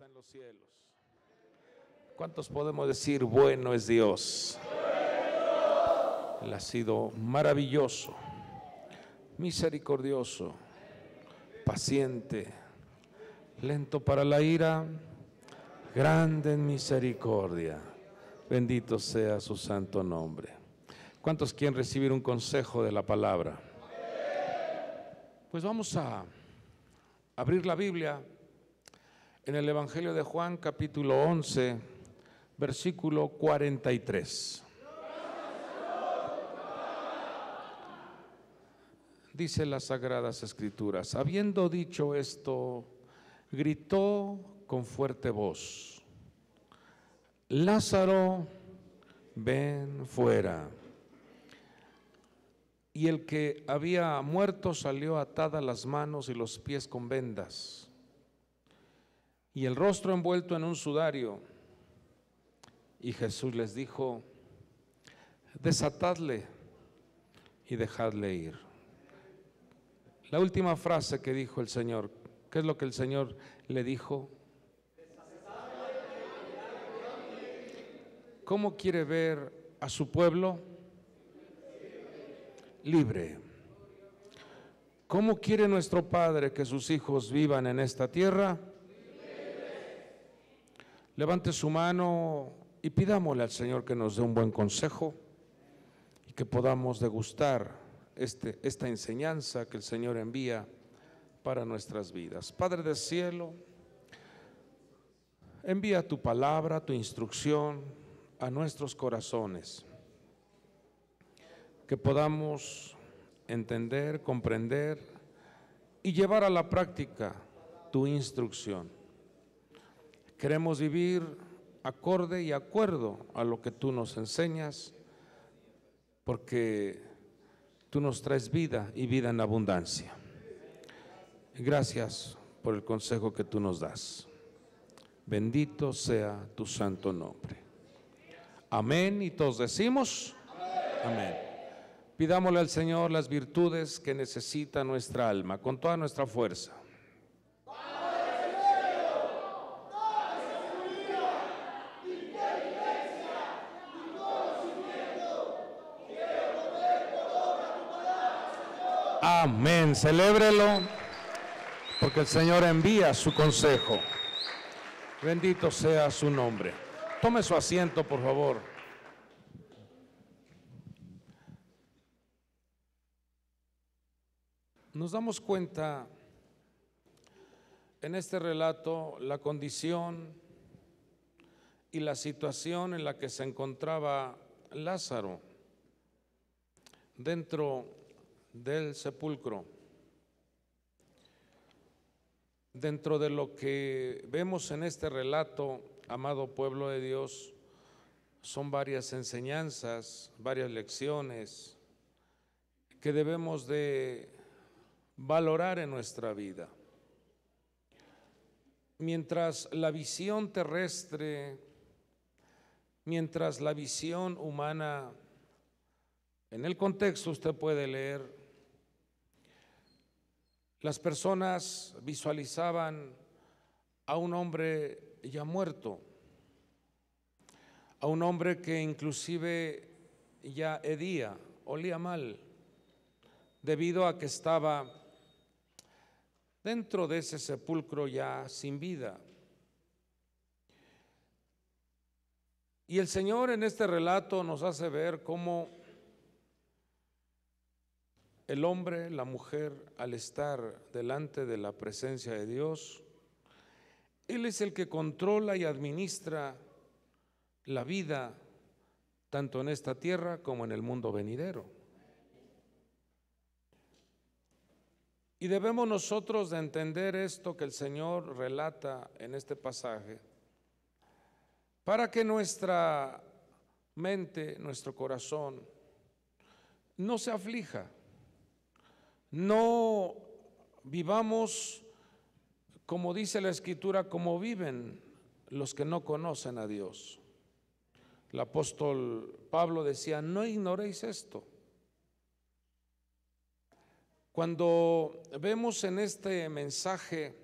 en los cielos. ¿Cuántos podemos decir, bueno es Dios? Él ha sido maravilloso, misericordioso, paciente, lento para la ira, grande en misericordia. Bendito sea su santo nombre. ¿Cuántos quieren recibir un consejo de la palabra? Pues vamos a abrir la Biblia en el Evangelio de Juan capítulo 11, versículo 43. Dice las sagradas escrituras, habiendo dicho esto, gritó con fuerte voz, Lázaro, ven fuera. Y el que había muerto salió atada las manos y los pies con vendas y el rostro envuelto en un sudario. Y Jesús les dijo, desatadle y dejadle ir. La última frase que dijo el Señor, ¿qué es lo que el Señor le dijo? ¿Cómo quiere ver a su pueblo? Libre. ¿Cómo quiere nuestro Padre que sus hijos vivan en esta tierra? Levante su mano y pidámosle al Señor que nos dé un buen consejo y que podamos degustar este, esta enseñanza que el Señor envía para nuestras vidas. Padre del cielo, envía tu palabra, tu instrucción a nuestros corazones, que podamos entender, comprender y llevar a la práctica tu instrucción. Queremos vivir acorde y acuerdo a lo que tú nos enseñas, porque tú nos traes vida y vida en abundancia. Gracias por el consejo que tú nos das. Bendito sea tu santo nombre. Amén. Y todos decimos, amén. Pidámosle al Señor las virtudes que necesita nuestra alma, con toda nuestra fuerza. Amén. Celébrelo porque el Señor envía su consejo. Bendito sea su nombre. Tome su asiento, por favor. Nos damos cuenta en este relato la condición y la situación en la que se encontraba Lázaro dentro del sepulcro. Dentro de lo que vemos en este relato, amado pueblo de Dios, son varias enseñanzas, varias lecciones que debemos de valorar en nuestra vida. Mientras la visión terrestre, mientras la visión humana, en el contexto usted puede leer las personas visualizaban a un hombre ya muerto, a un hombre que inclusive ya hedía, olía mal, debido a que estaba dentro de ese sepulcro ya sin vida. Y el Señor en este relato nos hace ver cómo el hombre, la mujer, al estar delante de la presencia de Dios, Él es el que controla y administra la vida tanto en esta tierra como en el mundo venidero. Y debemos nosotros de entender esto que el Señor relata en este pasaje, para que nuestra mente, nuestro corazón, no se aflija, no vivamos, como dice la escritura, como viven los que no conocen a Dios. El apóstol Pablo decía, no ignoréis esto. Cuando vemos en este mensaje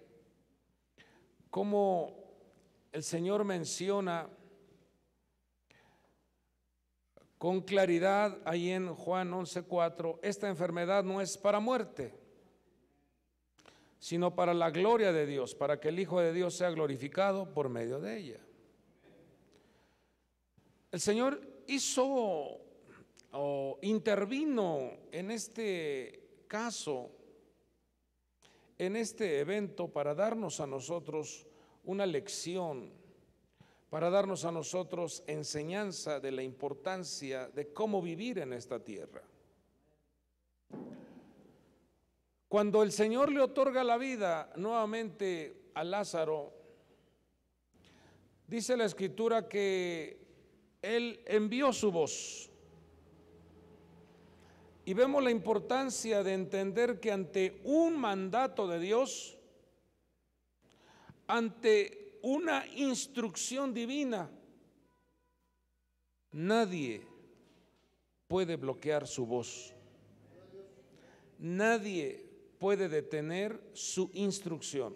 cómo el Señor menciona con claridad ahí en Juan 11:4, esta enfermedad no es para muerte, sino para la gloria de Dios, para que el Hijo de Dios sea glorificado por medio de ella. El Señor hizo o intervino en este caso, en este evento, para darnos a nosotros una lección para darnos a nosotros enseñanza de la importancia de cómo vivir en esta tierra. Cuando el Señor le otorga la vida nuevamente a Lázaro, dice la escritura que Él envió su voz. Y vemos la importancia de entender que ante un mandato de Dios, ante una instrucción divina, nadie puede bloquear su voz. Nadie puede detener su instrucción.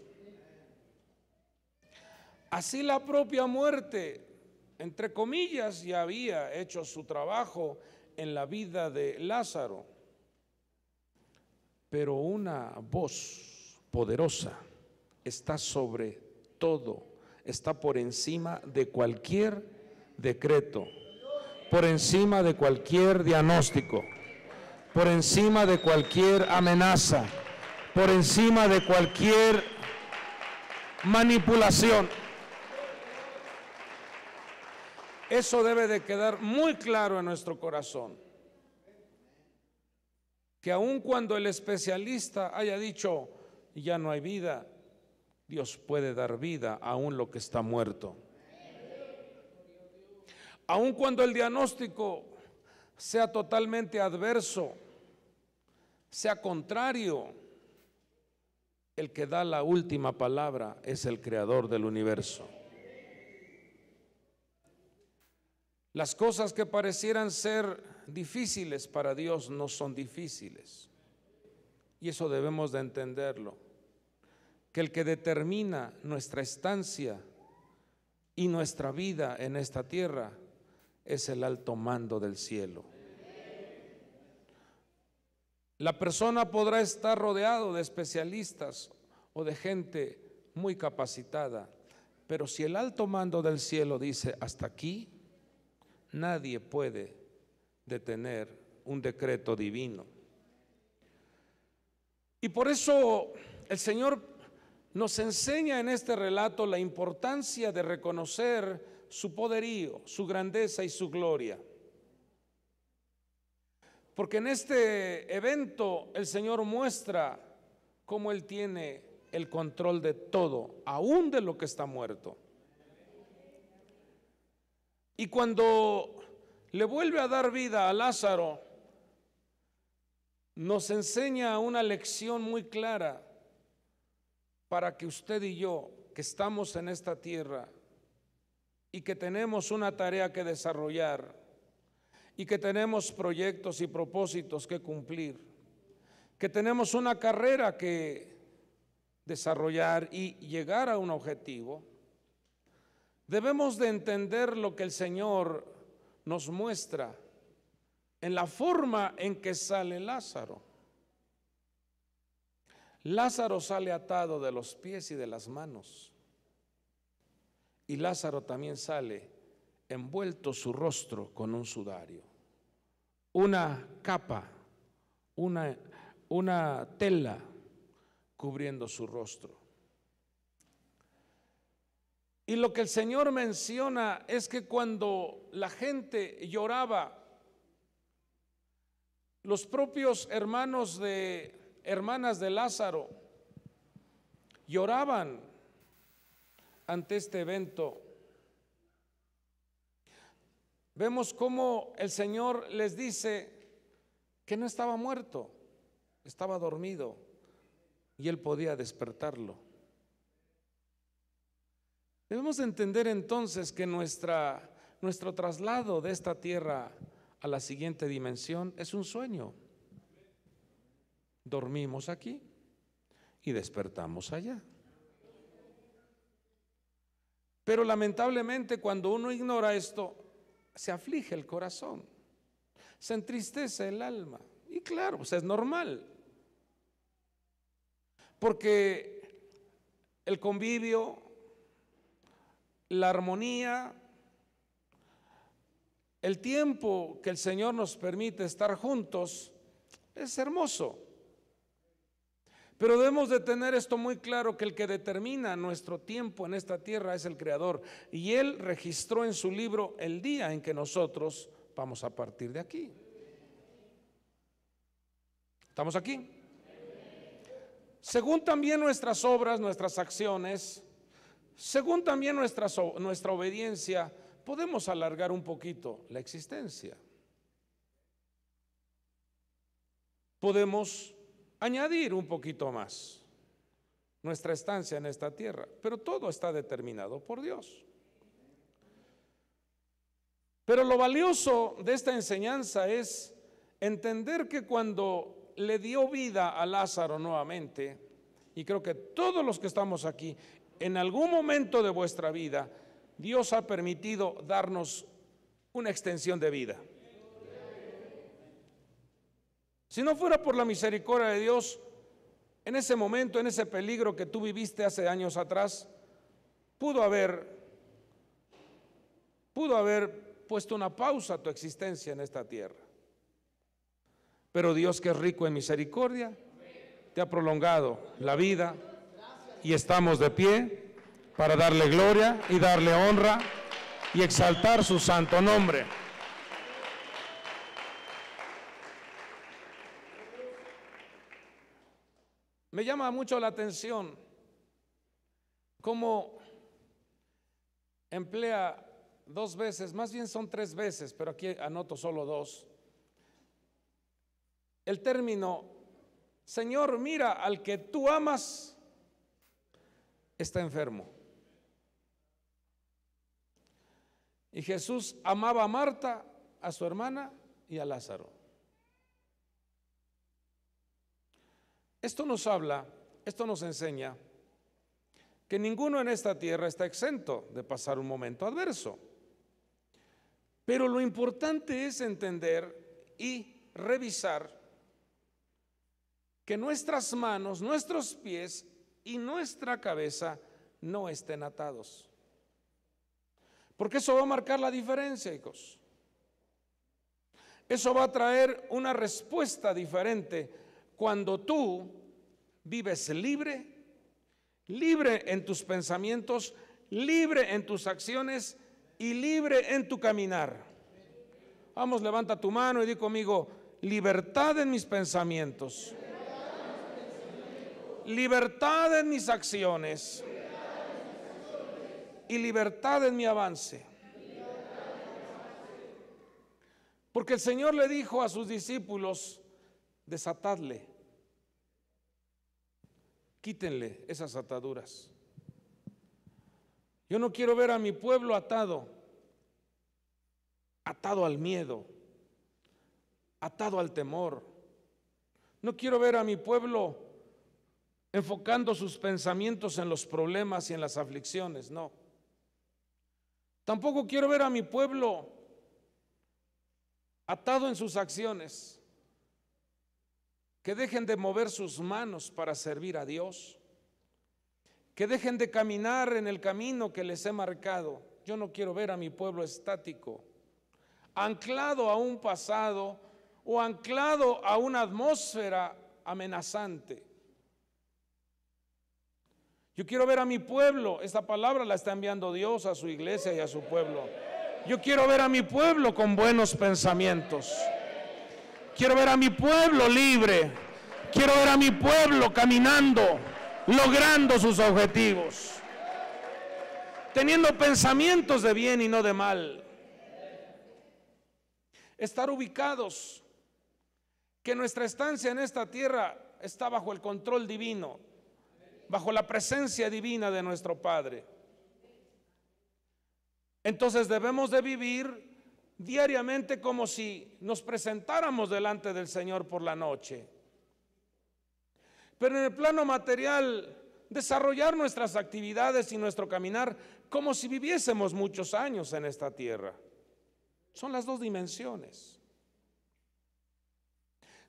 Así la propia muerte, entre comillas, ya había hecho su trabajo en la vida de Lázaro. Pero una voz poderosa está sobre todo está por encima de cualquier decreto, por encima de cualquier diagnóstico, por encima de cualquier amenaza, por encima de cualquier manipulación. Eso debe de quedar muy claro en nuestro corazón. Que aun cuando el especialista haya dicho, ya no hay vida, Dios puede dar vida aún lo que está muerto. Aun cuando el diagnóstico sea totalmente adverso, sea contrario, el que da la última palabra es el creador del universo. Las cosas que parecieran ser difíciles para Dios no son difíciles. Y eso debemos de entenderlo que el que determina nuestra estancia y nuestra vida en esta tierra es el alto mando del cielo. La persona podrá estar rodeado de especialistas o de gente muy capacitada, pero si el alto mando del cielo dice hasta aquí, nadie puede detener un decreto divino. Y por eso el Señor nos enseña en este relato la importancia de reconocer su poderío, su grandeza y su gloria. Porque en este evento el Señor muestra cómo Él tiene el control de todo, aún de lo que está muerto. Y cuando le vuelve a dar vida a Lázaro, nos enseña una lección muy clara para que usted y yo, que estamos en esta tierra y que tenemos una tarea que desarrollar y que tenemos proyectos y propósitos que cumplir, que tenemos una carrera que desarrollar y llegar a un objetivo, debemos de entender lo que el Señor nos muestra en la forma en que sale Lázaro. Lázaro sale atado de los pies y de las manos. Y Lázaro también sale envuelto su rostro con un sudario, una capa, una, una tela cubriendo su rostro. Y lo que el Señor menciona es que cuando la gente lloraba, los propios hermanos de hermanas de Lázaro lloraban ante este evento. Vemos cómo el Señor les dice que no estaba muerto, estaba dormido y él podía despertarlo. Debemos entender entonces que nuestra, nuestro traslado de esta tierra a la siguiente dimensión es un sueño dormimos aquí y despertamos allá. Pero lamentablemente cuando uno ignora esto, se aflige el corazón, se entristece el alma. Y claro, pues, es normal. Porque el convivio, la armonía, el tiempo que el Señor nos permite estar juntos es hermoso. Pero debemos de tener esto muy claro, que el que determina nuestro tiempo en esta tierra es el Creador. Y Él registró en su libro el día en que nosotros vamos a partir de aquí. ¿Estamos aquí? Según también nuestras obras, nuestras acciones, según también nuestra, nuestra obediencia, podemos alargar un poquito la existencia. Podemos añadir un poquito más nuestra estancia en esta tierra, pero todo está determinado por Dios. Pero lo valioso de esta enseñanza es entender que cuando le dio vida a Lázaro nuevamente, y creo que todos los que estamos aquí, en algún momento de vuestra vida, Dios ha permitido darnos una extensión de vida. Si no fuera por la misericordia de Dios, en ese momento, en ese peligro que tú viviste hace años atrás, pudo haber pudo haber puesto una pausa a tu existencia en esta tierra. Pero Dios que es rico en misericordia, te ha prolongado la vida y estamos de pie para darle gloria y darle honra y exaltar su santo nombre. Me llama mucho la atención cómo emplea dos veces, más bien son tres veces, pero aquí anoto solo dos, el término, Señor, mira al que tú amas, está enfermo. Y Jesús amaba a Marta, a su hermana y a Lázaro. Esto nos habla, esto nos enseña que ninguno en esta tierra está exento de pasar un momento adverso. Pero lo importante es entender y revisar que nuestras manos, nuestros pies y nuestra cabeza no estén atados. Porque eso va a marcar la diferencia, hijos. Eso va a traer una respuesta diferente cuando tú vives libre, libre en tus pensamientos, libre en tus acciones y libre en tu caminar. Vamos, levanta tu mano y di conmigo, libertad en mis pensamientos, libertad en mis acciones y libertad en mi avance. Porque el Señor le dijo a sus discípulos, desatadle, quítenle esas ataduras. Yo no quiero ver a mi pueblo atado, atado al miedo, atado al temor. No quiero ver a mi pueblo enfocando sus pensamientos en los problemas y en las aflicciones, no. Tampoco quiero ver a mi pueblo atado en sus acciones que dejen de mover sus manos para servir a Dios, que dejen de caminar en el camino que les he marcado. Yo no quiero ver a mi pueblo estático, anclado a un pasado o anclado a una atmósfera amenazante. Yo quiero ver a mi pueblo, esta palabra la está enviando Dios a su iglesia y a su pueblo. Yo quiero ver a mi pueblo con buenos pensamientos. Quiero ver a mi pueblo libre. Quiero ver a mi pueblo caminando, logrando sus objetivos. Teniendo pensamientos de bien y no de mal. Estar ubicados. Que nuestra estancia en esta tierra está bajo el control divino, bajo la presencia divina de nuestro Padre. Entonces debemos de vivir diariamente como si nos presentáramos delante del Señor por la noche. Pero en el plano material, desarrollar nuestras actividades y nuestro caminar como si viviésemos muchos años en esta tierra. Son las dos dimensiones.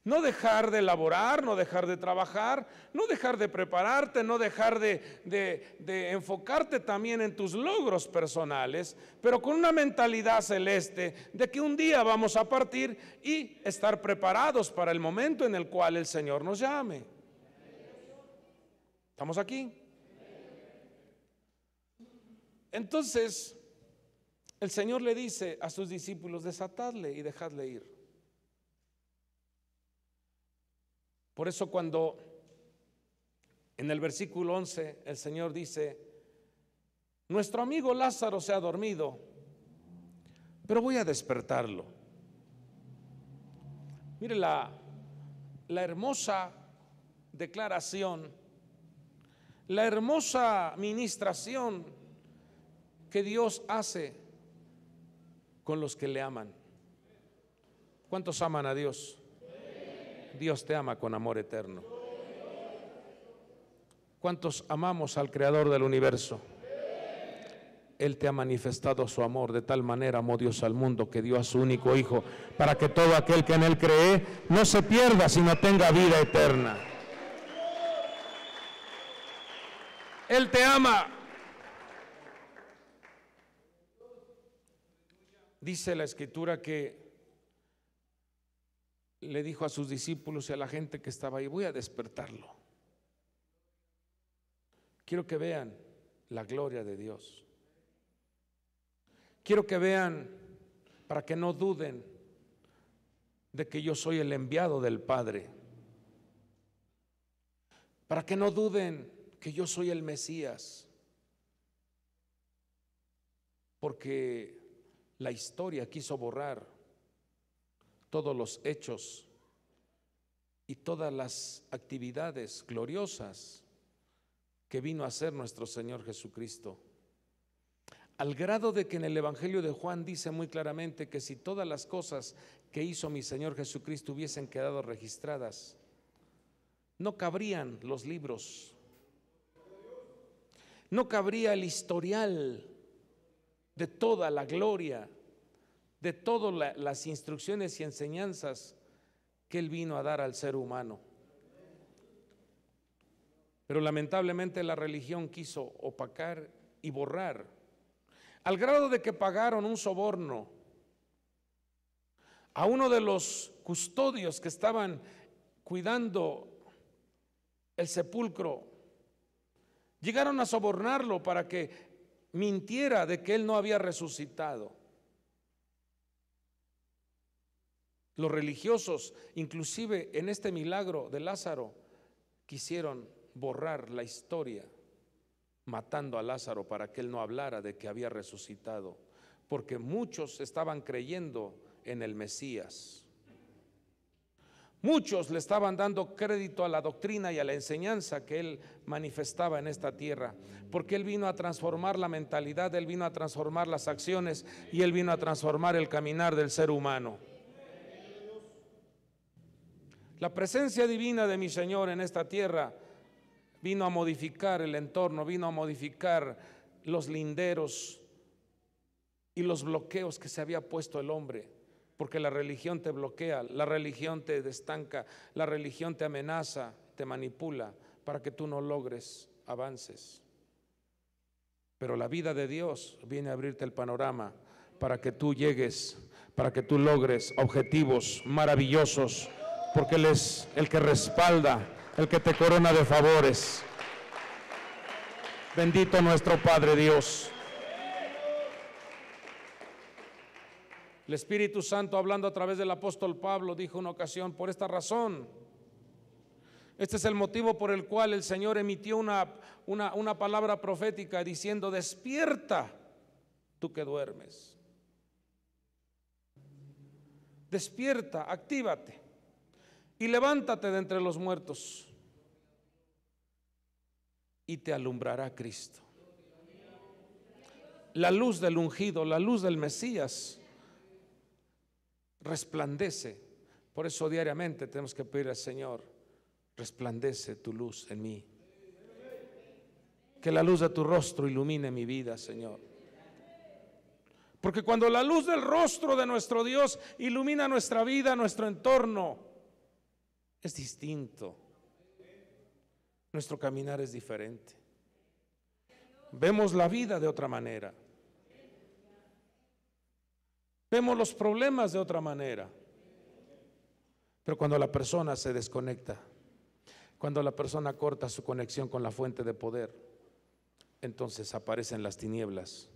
No dejar de laborar, no dejar de trabajar, no dejar de prepararte, no dejar de, de, enfocarte también en tus logros personales, pero con una mentalidad celeste de que un día vamos a partir y estar preparados para el momento en el cual el Señor nos llame. ¿Estamos aquí? Entonces, el Señor le dice a sus discípulos, desatadle y dejadle ir. Por eso cuando en el versículo 11 el Señor dice, nuestro amigo Lázaro se ha dormido, pero voy a despertarlo. Mire la, la hermosa declaración, la hermosa ministración que Dios hace con los que le aman. ¿Cuántos aman a Dios? Dios te ama con amor eterno. ¿Cuántos amamos al Creador del universo? Él te ha manifestado su amor, de tal manera amó Dios al mundo que dio a su único Hijo, para que todo aquel que en Él cree no se pierda, sino tenga vida eterna. Él te ama. Dice la escritura que le dijo a sus discípulos y a la gente que estaba ahí, voy a despertarlo. Quiero que vean la gloria de Dios. Quiero que vean, para que no duden, de que yo soy el enviado del Padre. Para que no duden que yo soy el Mesías. Porque la historia quiso borrar todos los hechos y todas las actividades gloriosas que vino a hacer nuestro Señor Jesucristo. Al grado de que en el Evangelio de Juan dice muy claramente que si todas las cosas que hizo mi Señor Jesucristo hubiesen quedado registradas, no cabrían los libros, no cabría el historial de toda la gloria, de todas las instrucciones y enseñanzas que Él vino a dar al ser humano. Pero lamentablemente la religión quiso opacar y borrar, al grado de que pagaron un soborno a uno de los custodios que estaban cuidando el sepulcro. Llegaron a sobornarlo para que mintiera de que él no había resucitado. Los religiosos, inclusive en este milagro de Lázaro, quisieron borrar la historia matando a Lázaro para que él no hablara de que había resucitado, porque muchos estaban creyendo en el Mesías. Muchos le estaban dando crédito a la doctrina y a la enseñanza que él manifestaba en esta tierra, porque él vino a transformar la mentalidad, él vino a transformar las acciones y él vino a transformar el caminar del ser humano. La presencia divina de mi Señor en esta tierra vino a modificar el entorno, vino a modificar los linderos y los bloqueos que se había puesto el hombre, porque la religión te bloquea, la religión te destanca, la religión te amenaza, te manipula para que tú no logres avances. Pero la vida de Dios viene a abrirte el panorama para que tú llegues, para que tú logres objetivos maravillosos porque Él es el que respalda, el que te corona de favores. Bendito nuestro Padre Dios. El Espíritu Santo, hablando a través del apóstol Pablo, dijo una ocasión, por esta razón, este es el motivo por el cual el Señor emitió una, una, una palabra profética diciendo, despierta tú que duermes. Despierta, actívate y levántate de entre los muertos y te alumbrará Cristo. La luz del ungido, la luz del Mesías resplandece. Por eso diariamente tenemos que pedir al Señor, resplandece tu luz en mí. Que la luz de tu rostro ilumine mi vida, Señor. Porque cuando la luz del rostro de nuestro Dios ilumina nuestra vida, nuestro entorno, es distinto. Nuestro caminar es diferente. Vemos la vida de otra manera. Vemos los problemas de otra manera. Pero cuando la persona se desconecta, cuando la persona corta su conexión con la fuente de poder, entonces aparecen las tinieblas,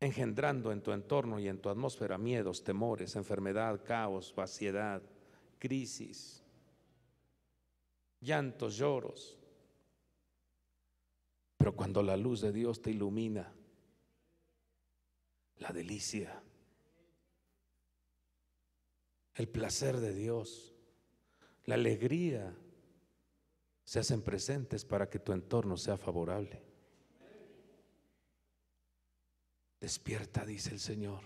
engendrando en tu entorno y en tu atmósfera miedos, temores, enfermedad, caos, vaciedad, crisis, llantos, lloros. Pero cuando la luz de Dios te ilumina, la delicia, el placer de Dios, la alegría, se hacen presentes para que tu entorno sea favorable. Despierta, dice el Señor.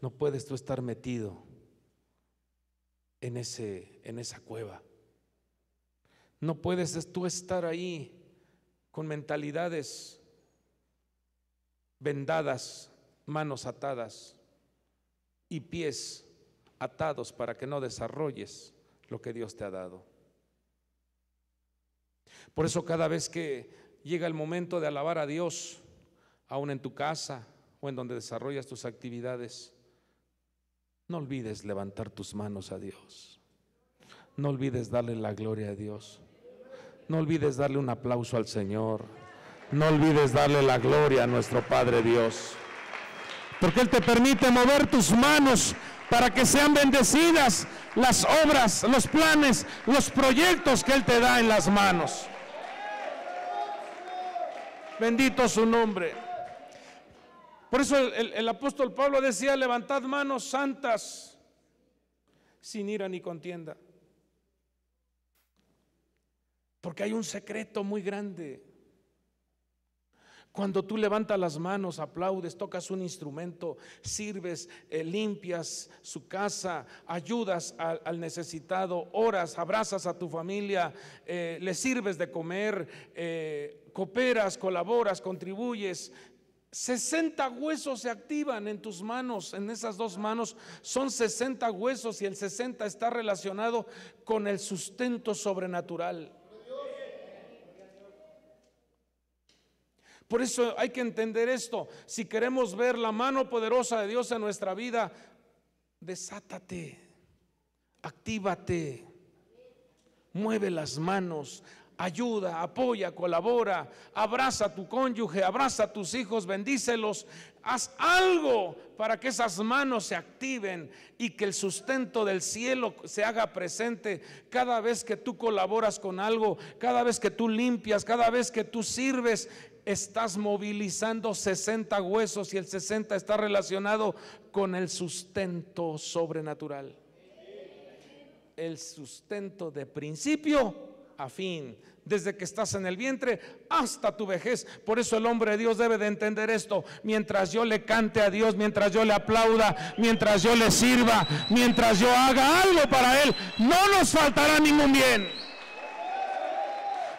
No puedes tú estar metido en, ese, en esa cueva. No puedes tú estar ahí con mentalidades vendadas, manos atadas y pies atados para que no desarrolles lo que Dios te ha dado. Por eso cada vez que llega el momento de alabar a Dios, aún en tu casa o en donde desarrollas tus actividades, no olvides levantar tus manos a Dios. No olvides darle la gloria a Dios. No olvides darle un aplauso al Señor. No olvides darle la gloria a nuestro Padre Dios. Porque Él te permite mover tus manos para que sean bendecidas las obras, los planes, los proyectos que Él te da en las manos. Bendito su nombre. Por eso el, apóstol Pablo decía, levantad manos santas, sin ira ni contienda. Porque hay un secreto muy grande. Cuando tú levantas las manos, aplaudes, tocas un instrumento, sirves, eh, limpias su casa, ayudas al, necesitado, oras, abrazas a tu familia, eh, le sirves de comer, eh, cooperas, colaboras, contribuyes, 60 huesos se activan en tus manos, en esas dos manos son 60 huesos y el 60 está relacionado con el sustento sobrenatural. Por eso hay que entender esto. Si queremos ver la mano poderosa de Dios en nuestra vida, desátate, actívate, mueve las manos, ayuda, apoya, colabora, abraza a tu cónyuge, abraza a tus hijos, bendícelos, haz algo para que esas manos se activen y que el sustento del cielo se haga presente cada vez que tú colaboras con algo, cada vez que tú limpias, cada vez que tú sirves. Estás movilizando 60 huesos y el 60 está relacionado con el sustento sobrenatural. El sustento de principio a fin desde que estás en el vientre hasta tu vejez. Por eso el hombre de Dios debe de entender esto. Mientras yo le cante a Dios, mientras yo le aplauda, mientras yo le sirva, mientras yo haga algo para Él, no nos faltará ningún bien.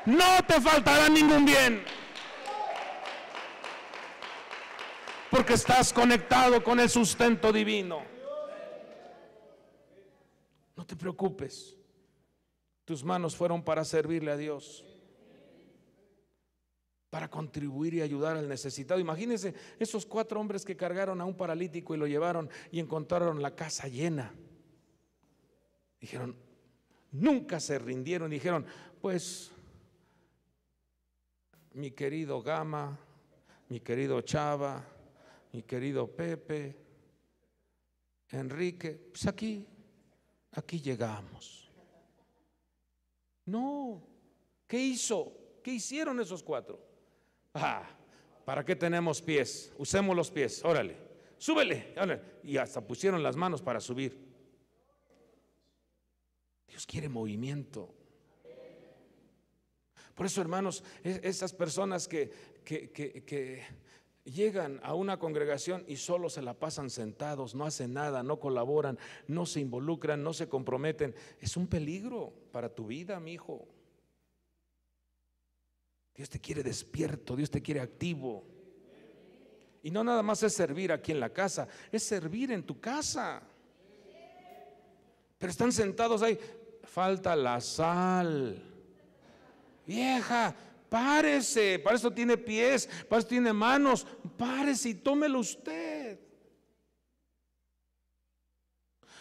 No te faltará ningún bien. Porque estás conectado con el sustento divino. No te preocupes. Tus manos fueron para servirle a Dios. Para contribuir y ayudar al necesitado. Imagínense esos cuatro hombres que cargaron a un paralítico y lo llevaron y encontraron la casa llena. Dijeron, nunca se rindieron. Dijeron, pues, mi querido Gama, mi querido Chava, mi querido Pepe, Enrique, pues aquí, aquí llegamos. No. ¿Qué hizo? ¿Qué hicieron esos cuatro? Ah, ¿para qué tenemos pies? Usemos los pies, órale, súbele, órale. Y hasta pusieron las manos para subir. Dios quiere movimiento. Por eso, hermanos, e-, esas personas que, que, que Llegan a una congregación y solo se la pasan sentados, no hacen nada, no colaboran, no se involucran, no se comprometen. Es un peligro para tu vida, mi hijo. Dios te quiere despierto, Dios te quiere activo. Y no nada más es servir aquí en la casa, es servir en tu casa. Pero están sentados ahí, falta la sal. Vieja, Párese, para esto tiene pies, para esto tiene manos, párese y tómelo usted.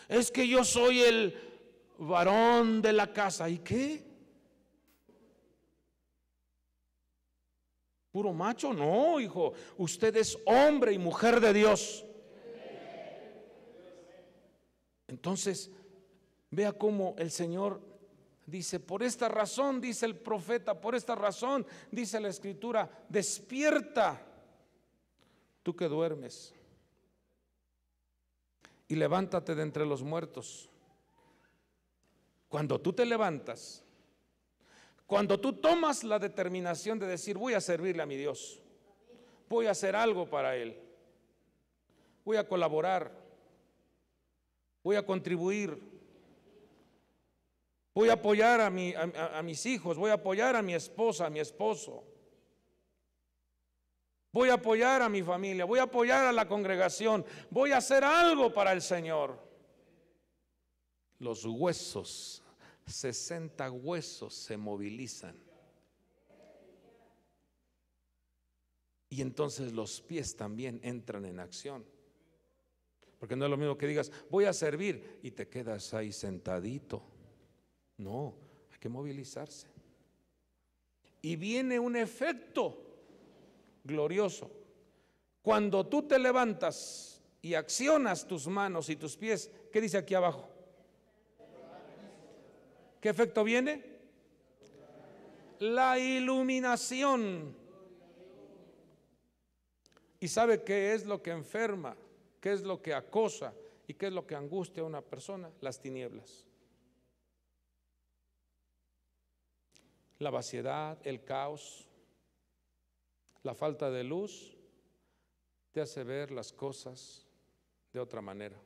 Es que yo soy el varón de la casa. ¿Y qué? ¿Puro macho? No, hijo. Usted es hombre y mujer de Dios. Entonces, vea cómo el Señor Dice, por esta razón, dice el profeta, por esta razón, dice la escritura, despierta tú que duermes y levántate de entre los muertos. Cuando tú te levantas, cuando tú tomas la determinación de decir, voy a servirle a mi Dios, voy a hacer algo para Él, voy a colaborar, voy a contribuir, Voy a apoyar a, mis hijos, voy a apoyar a mi esposa, a mi esposo. Voy a apoyar a mi familia, voy a apoyar a la congregación, voy a hacer algo para el Señor. Los huesos, 60 huesos se movilizan. Y entonces los pies también entran en acción. Porque no es lo mismo que digas, voy a servir y te quedas ahí sentadito. No, hay que movilizarse. Y viene un efecto glorioso. Cuando tú te levantas y accionas tus manos y tus pies, ¿qué dice aquí abajo? ¿Qué efecto viene? La iluminación. Y sabe qué es lo que enferma, qué es lo que acosa y qué es lo que angustia a una persona, las tinieblas. la vaciedad, el caos, la falta de luz, te hace ver las cosas de otra manera.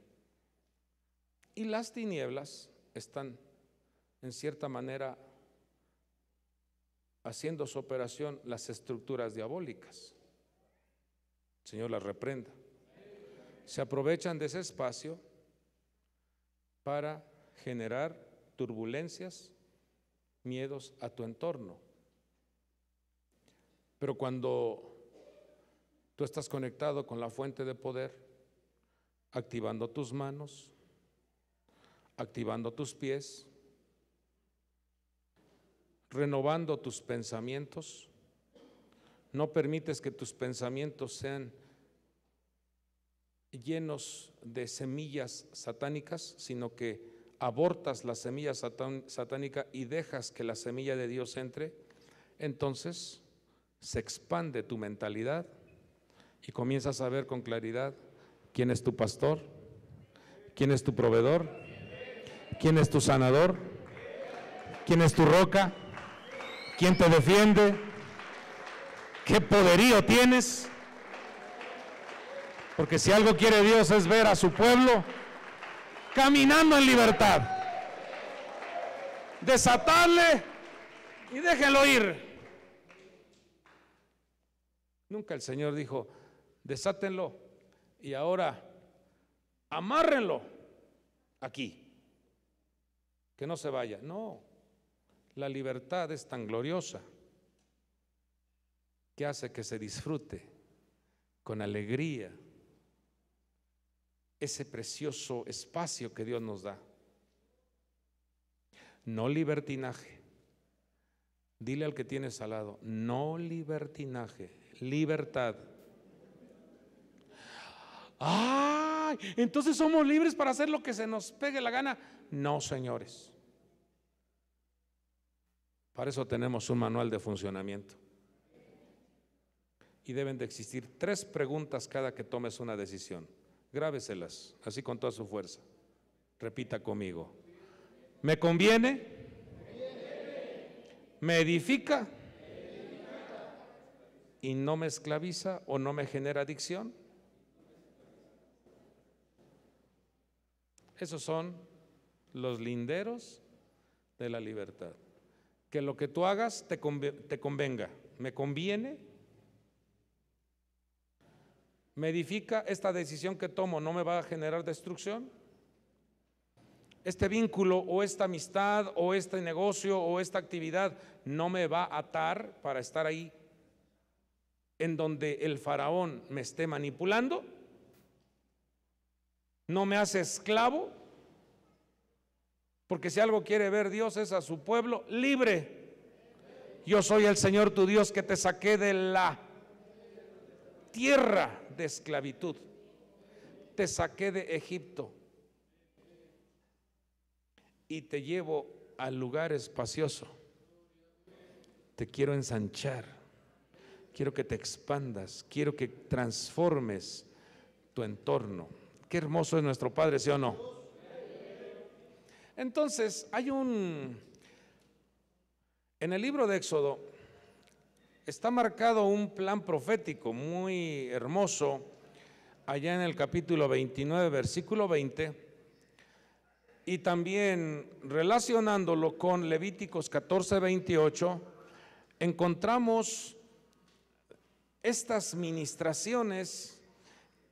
Y las tinieblas están, en cierta manera, haciendo su operación las estructuras diabólicas. Señor las reprenda. Se aprovechan de ese espacio para generar turbulencias miedos a tu entorno. Pero cuando tú estás conectado con la fuente de poder, activando tus manos, activando tus pies, renovando tus pensamientos, no permites que tus pensamientos sean llenos de semillas satánicas, sino que abortas la semilla satánica y dejas que la semilla de Dios entre, entonces se expande tu mentalidad y comienzas a ver con claridad quién es tu pastor, quién es tu proveedor, quién es tu sanador, quién es tu roca, quién te defiende, qué poderío tienes. Porque si algo quiere Dios es ver a su pueblo caminando en libertad. Desatarle y déjelo ir. Nunca el Señor dijo, desátenlo y ahora amárrenlo aquí, que no se vaya. No, la libertad es tan gloriosa que hace que se disfrute con alegría ese precioso espacio que Dios nos da. No libertinaje. Dile al que tienes al lado, no libertinaje, libertad. ¡Ay! Entonces somos libres para hacer lo que se nos pegue la gana. No, señores. Para eso tenemos un manual de funcionamiento. Y deben de existir tres preguntas cada que tomes una decisión. Grábeselas, así con toda su fuerza. Repita conmigo. ¿Me conviene? ¿Me edifica? ¿Y no me esclaviza o no me genera adicción? Esos son los linderos de la libertad. Que lo que tú hagas te, convenga. ¿Me conviene? ¿Me edifica esta decisión que tomo? ¿No me va a generar destrucción? Este vínculo o esta amistad o este negocio o esta actividad no me va a atar para estar ahí en donde el faraón me esté manipulando. No me hace esclavo. Porque si algo quiere ver Dios es a su pueblo libre. Yo soy el Señor tu Dios que te saqué de la tierra de esclavitud. Te saqué de Egipto y te llevo al lugar espacioso. Te quiero ensanchar. Quiero que te expandas. Quiero que transformes tu entorno. Qué hermoso es nuestro Padre, ¿sí o no? Entonces, hay un... En el libro de Éxodo está marcado un plan profético muy hermoso allá en el capítulo 29, versículo 20, y también relacionándolo con Levíticos 14, 28, encontramos estas ministraciones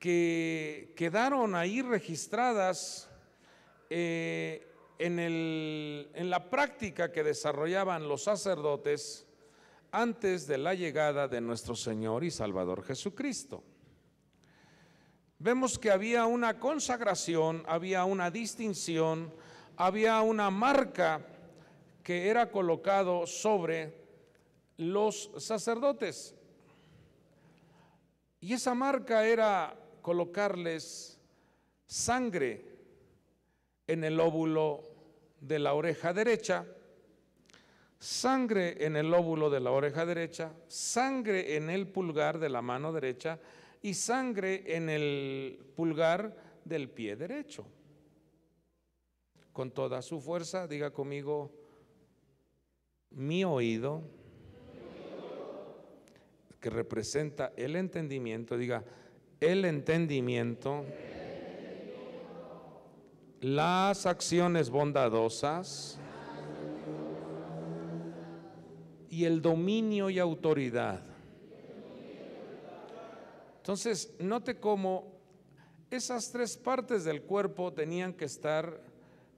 que quedaron ahí registradas eh, en la práctica que desarrollaban los sacerdotes antes de la llegada de nuestro Señor y Salvador Jesucristo. Vemos que había una consagración, había una distinción, había una marca que era colocado sobre los sacerdotes. Y esa marca era colocarles sangre en el óvulo de la oreja derecha sangre en el lóbulo de la oreja derecha, sangre en el pulgar de la mano derecha y sangre en el pulgar del pie derecho. Con toda su fuerza, diga conmigo, mi oído, que representa el entendimiento, diga, el entendimiento, las acciones bondadosas, y el dominio y autoridad. Entonces, note cómo esas tres partes del cuerpo tenían que estar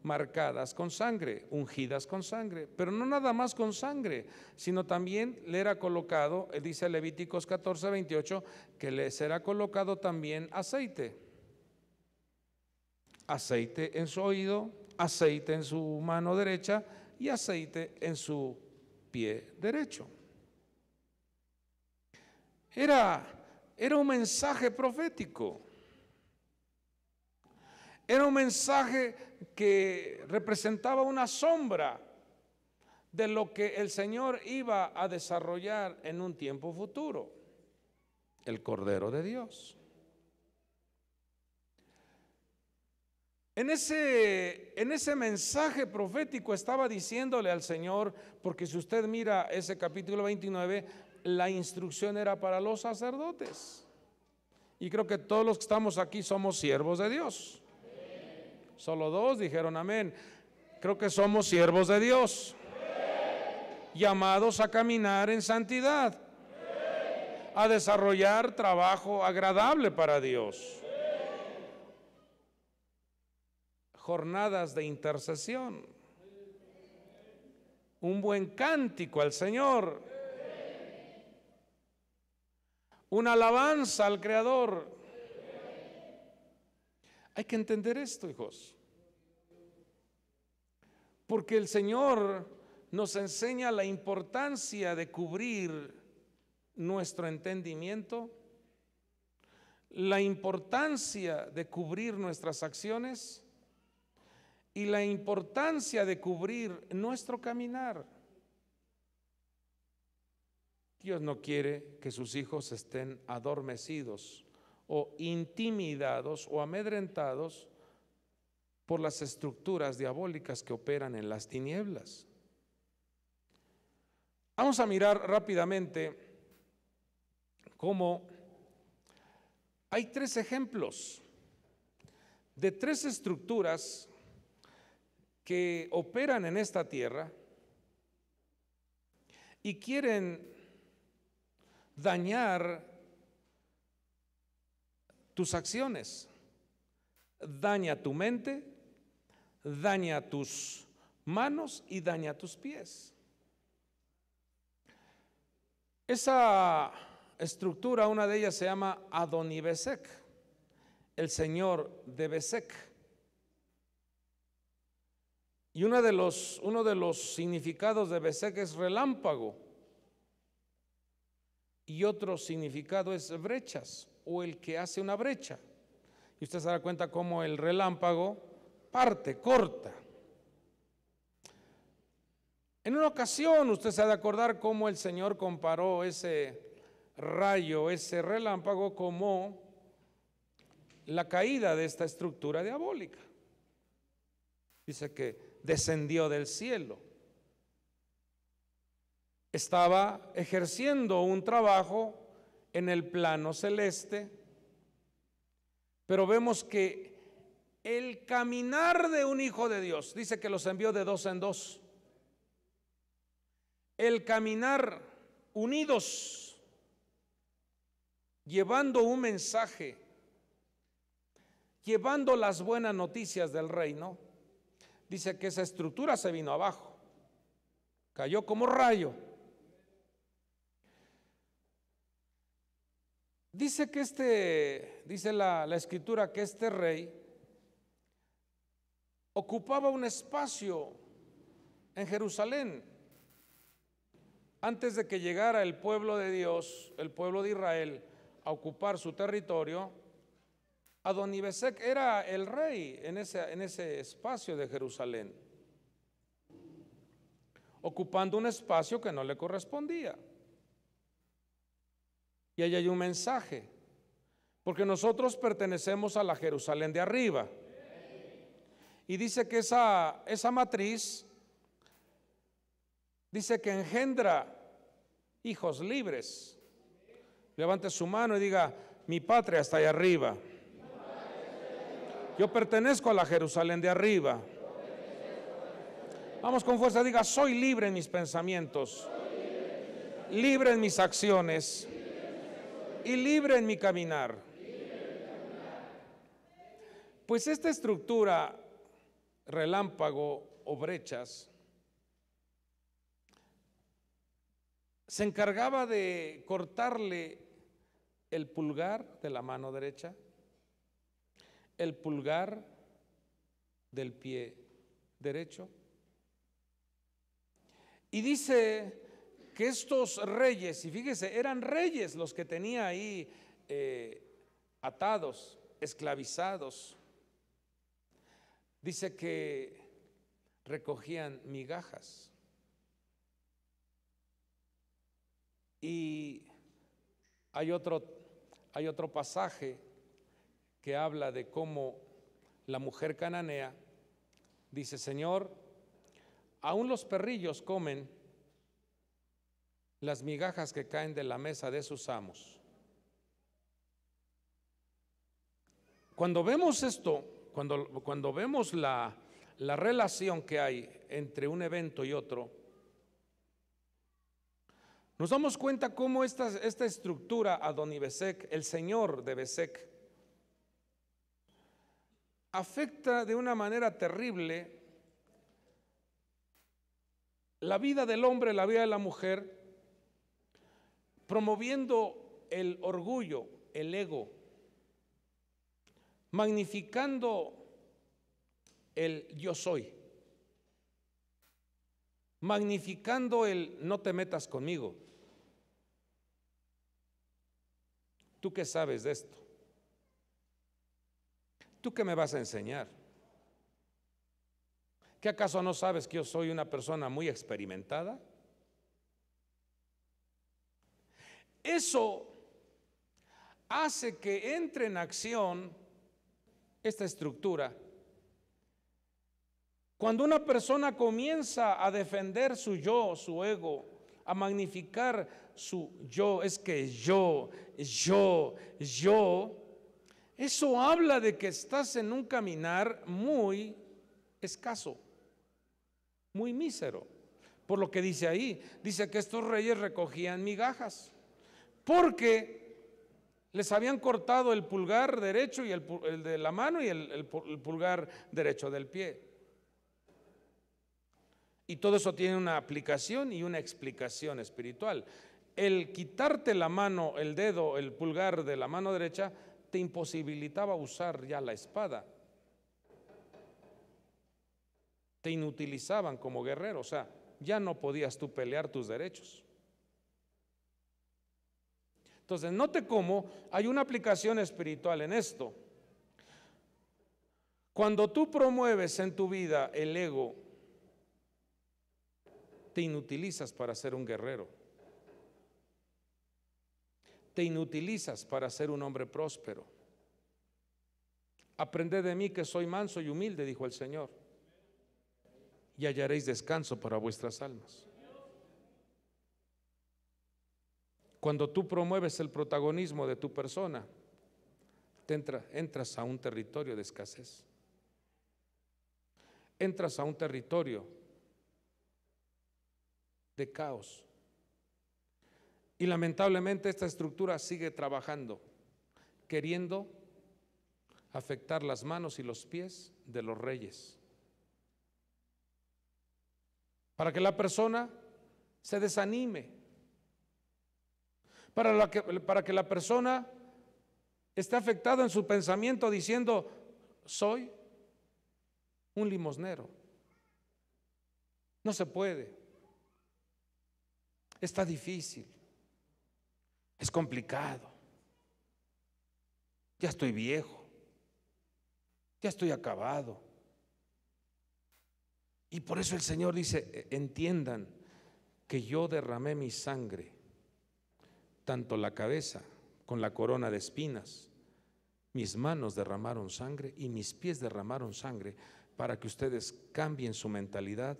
marcadas con sangre, ungidas con sangre, pero no nada más con sangre, sino también le era colocado, eh, dice Levíticos 14, 28, que le será colocado también aceite. Aceite en su oído, aceite en su mano derecha y aceite en su pie derecho. Era, era un mensaje profético. Era un mensaje que representaba una sombra de lo que el Señor iba a desarrollar en un tiempo futuro, el Cordero de Dios. En ese, en ese mensaje profético estaba diciéndole al Señor, porque si usted mira ese capítulo 29, la instrucción era para los sacerdotes. Y creo que todos los que estamos aquí somos siervos de Dios. Solo dos dijeron amén. Creo que somos siervos de Dios. Llamados a caminar en santidad. A desarrollar trabajo agradable para Dios. jornadas de intercesión. Un buen cántico al Señor. Una alabanza al Creador. Hay que entender esto, hijos. Porque el Señor nos enseña la importancia de cubrir nuestro entendimiento, la importancia de cubrir nuestras acciones y la importancia de cubrir nuestro caminar. Dios no quiere que sus hijos estén adormecidos o intimidados o amedrentados por las estructuras diabólicas que operan en las tinieblas. Vamos a mirar rápidamente cómo hay tres ejemplos de tres estructuras que operan en esta tierra y quieren dañar tus acciones, daña tu mente, daña tus manos y daña tus pies. Esa estructura, una de ellas se llama Adonibesek, el señor de Besek. Y uno de los, uno de los significados de Besek es relámpago. Y otro significado es brechas o el que hace una brecha. Y usted se da cuenta cómo el relámpago parte, corta. En una ocasión usted se ha de acordar cómo el Señor comparó ese rayo, ese relámpago, como la caída de esta estructura diabólica. Dice que descendió del cielo. Estaba ejerciendo un trabajo en el plano celeste, pero vemos que el caminar de un hijo de Dios, dice que los envió de dos en dos, el caminar unidos, llevando un mensaje, llevando las buenas noticias del reino, dice que esa estructura se vino abajo, cayó como rayo. Dice que este, dice la, la escritura, que este rey ocupaba un espacio en Jerusalén. Antes de que llegara el pueblo de Dios, el pueblo de Israel, a ocupar su territorio, Adonibesec era el rey en ese, en ese espacio de Jerusalén, ocupando un espacio que no le correspondía. Y ahí hay un mensaje, porque nosotros pertenecemos a la Jerusalén de arriba. Y dice que esa, esa matriz, dice que engendra hijos libres. Levante su mano y diga, mi patria está ahí arriba. Yo pertenezco a la Jerusalén de arriba. Vamos con fuerza, diga, soy libre en mis pensamientos, libre en mis acciones y libre en mi caminar. Pues esta estructura, relámpago o brechas, se encargaba de cortarle el pulgar de la mano derecha, el pulgar del pie derecho. Y dice que estos reyes, y fíjese, eran reyes los que tenía ahí eh, atados, esclavizados. Dice que recogían migajas. Y hay otro, hay otro pasaje que habla de cómo la mujer cananea dice, Señor, aún los perrillos comen las migajas que caen de la mesa de sus amos. Cuando vemos esto, cuando, cuando vemos la, relación que hay entre un evento y otro, nos damos cuenta cómo esta, esta estructura Adonibesec, el Señor de Besec, afecta de una manera terrible la vida del hombre, la vida de la mujer, promoviendo el orgullo, el ego, magnificando el yo soy, magnificando el no te metas conmigo. ¿Tú qué sabes de esto? ¿tú qué me vas a enseñar? ¿Qué acaso no sabes que yo soy una persona muy experimentada? Eso hace que entre en acción esta estructura. Cuando una persona comienza a defender su yo, su ego, a magnificar su yo, es que yo, yo, yo, eso habla de que estás en un caminar muy escaso, muy mísero. Por lo que dice ahí, dice que estos reyes recogían migajas, porque les habían cortado el pulgar derecho y el, de la mano y el pulgar derecho del pie. Y todo eso tiene una aplicación y una explicación espiritual. El quitarte la mano, el dedo, el pulgar de la mano derecha, te imposibilitaba usar ya la espada. Te inutilizaban como guerrero, o sea, ya no podías tú pelear tus derechos. Entonces, note cómo hay una aplicación espiritual en esto. Cuando tú promueves en tu vida el ego, te inutilizas para ser un guerrero te inutilizas para ser un hombre próspero. Aprended de mí que soy manso y humilde, dijo el Señor, y hallaréis descanso para vuestras almas. Cuando tú promueves el protagonismo de tu persona, entras a un territorio de escasez. Entras a un territorio de caos. Y lamentablemente esta estructura sigue trabajando, queriendo afectar las manos y los pies de los reyes. Para que la persona se desanime. Para, que la persona esté afectada en su pensamiento diciendo, soy un limosnero. No se puede. Está difícil. Es complicado. Ya estoy viejo. Ya estoy acabado. Y por eso el Señor dice, e, entiendan que yo derramé mi sangre, tanto la cabeza con la corona de espinas, mis manos derramaron sangre y mis pies derramaron sangre para que ustedes cambien su mentalidad,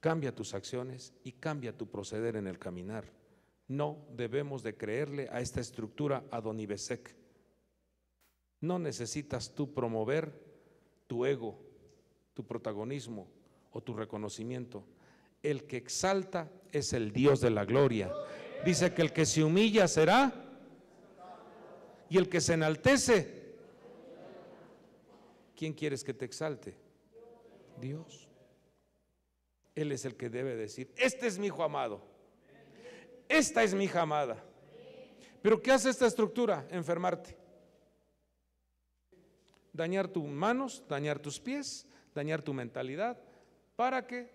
cambia tus acciones y cambia tu proceder en el caminar. No debemos de creerle a esta estructura a Besek. No necesitas tú promover tu ego, tu protagonismo o tu reconocimiento. El que exalta es el Dios de la gloria. Dice que el que se humilla será y el que se enaltece. ¿Quién quieres que te exalte? Dios. Él es el que debe decir, este es mi hijo amado esta es mi jamada Pero ¿qué hace esta estructura? Enfermarte. Dañar tus manos, dañar tus pies, dañar tu mentalidad, para que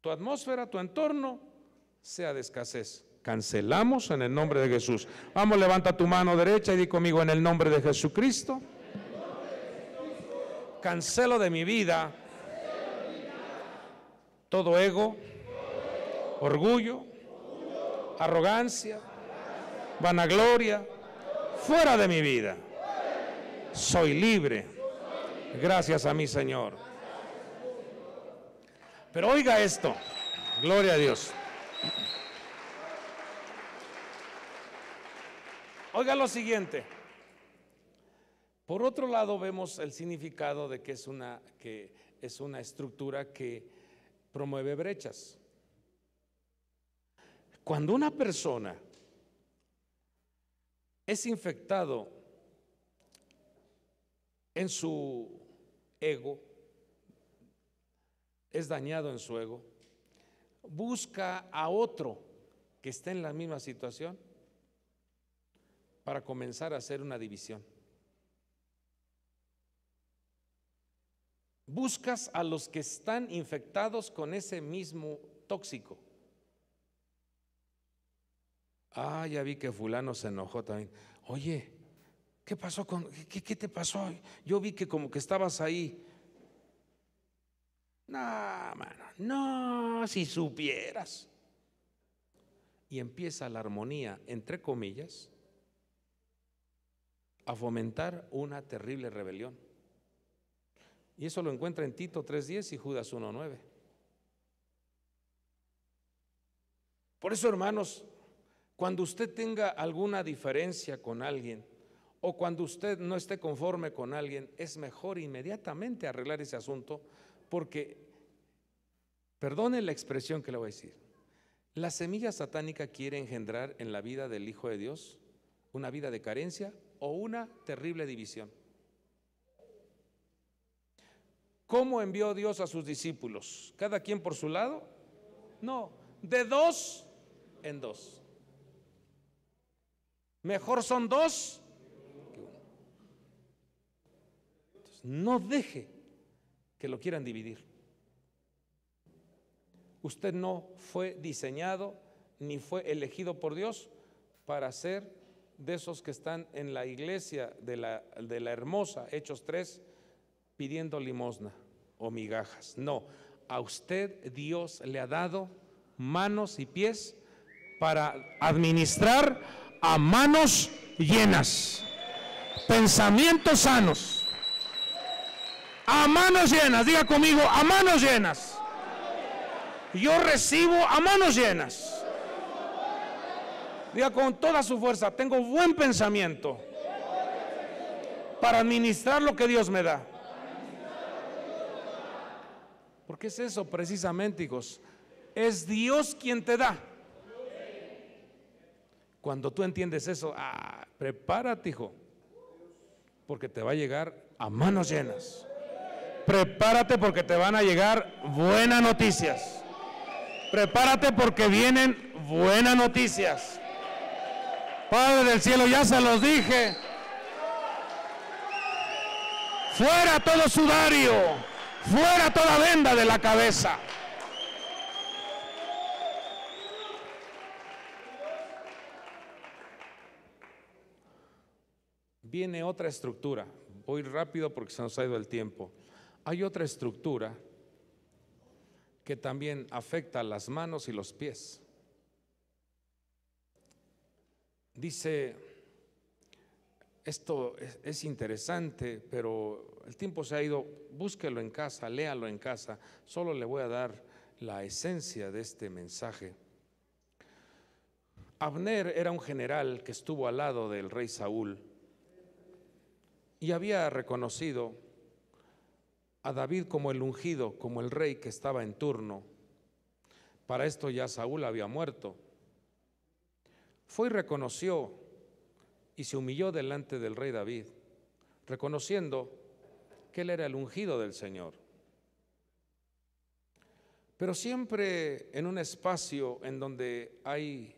tu atmósfera, tu entorno sea de escasez. Cancelamos en el nombre de Jesús. Vamos, levanta tu mano derecha y di conmigo en el nombre de Jesucristo. Cancelo de mi vida todo ego orgullo, arrogancia, vanagloria, fuera de mi vida. Soy libre. Gracias a mi Señor. Pero oiga esto. Gloria a Dios. Oiga lo siguiente. Por otro lado vemos el significado de que es una, que es una estructura que promueve brechas. Cuando una persona es infectado en su ego, es dañado en su ego, busca a otro que esté en la misma situación para comenzar a hacer una división. Buscas a los que están infectados con ese mismo tóxico Ah, ya vi que fulano se enojó también. Oye, ¿qué pasó con qué, te pasó? Yo vi que como que estabas ahí. No, mano, no, si supieras. Y empieza la armonía, entre comillas, a fomentar una terrible rebelión. Y eso lo encuentra en Tito 3.10 y Judas 1.9. Por eso, hermanos, cuando usted tenga alguna diferencia con alguien o cuando usted no esté conforme con alguien, es mejor inmediatamente arreglar ese asunto porque, perdone la expresión que le voy a decir, la semilla satánica quiere engendrar en la vida del Hijo de Dios una vida de carencia o una terrible división. ¿Cómo envió Dios a sus discípulos? ¿Cada quien por su lado? No, de dos en dos. Mejor son dos que uno. no deje que lo quieran dividir. Usted no fue diseñado ni fue elegido por Dios para ser de esos que están en la iglesia de la, de la hermosa, Hechos 3, pidiendo limosna o migajas. No, a usted Dios le ha dado manos y pies para administrar a manos llenas. Pensamientos sanos. A manos llenas, diga conmigo, a manos llenas. Yo recibo a manos llenas. Diga con toda su fuerza, tengo buen pensamiento para administrar lo que Dios me da. Porque es eso precisamente, hijos. Es Dios quien te da. Cuando tú entiendes eso, ah, prepárate, hijo, porque te va a llegar a manos llenas. Prepárate porque te van a llegar buenas noticias. Prepárate porque vienen buenas noticias. Padre del cielo, ya se los dije. Fuera todo sudario, fuera toda venda de la cabeza. viene otra estructura. Voy rápido porque se nos ha ido el tiempo. Hay otra estructura que también afecta las manos y los pies. Dice, esto es, interesante, pero el tiempo se ha ido, búsquelo en casa, léalo en casa, solo le voy a dar la esencia de este mensaje. Abner era un general que estuvo al lado del rey Saúl y había reconocido a David como el ungido, como el rey que estaba en turno. Para esto ya Saúl había muerto. Fue y reconoció y se humilló delante del rey David, reconociendo que él era el ungido del Señor. Pero siempre en un espacio en donde hay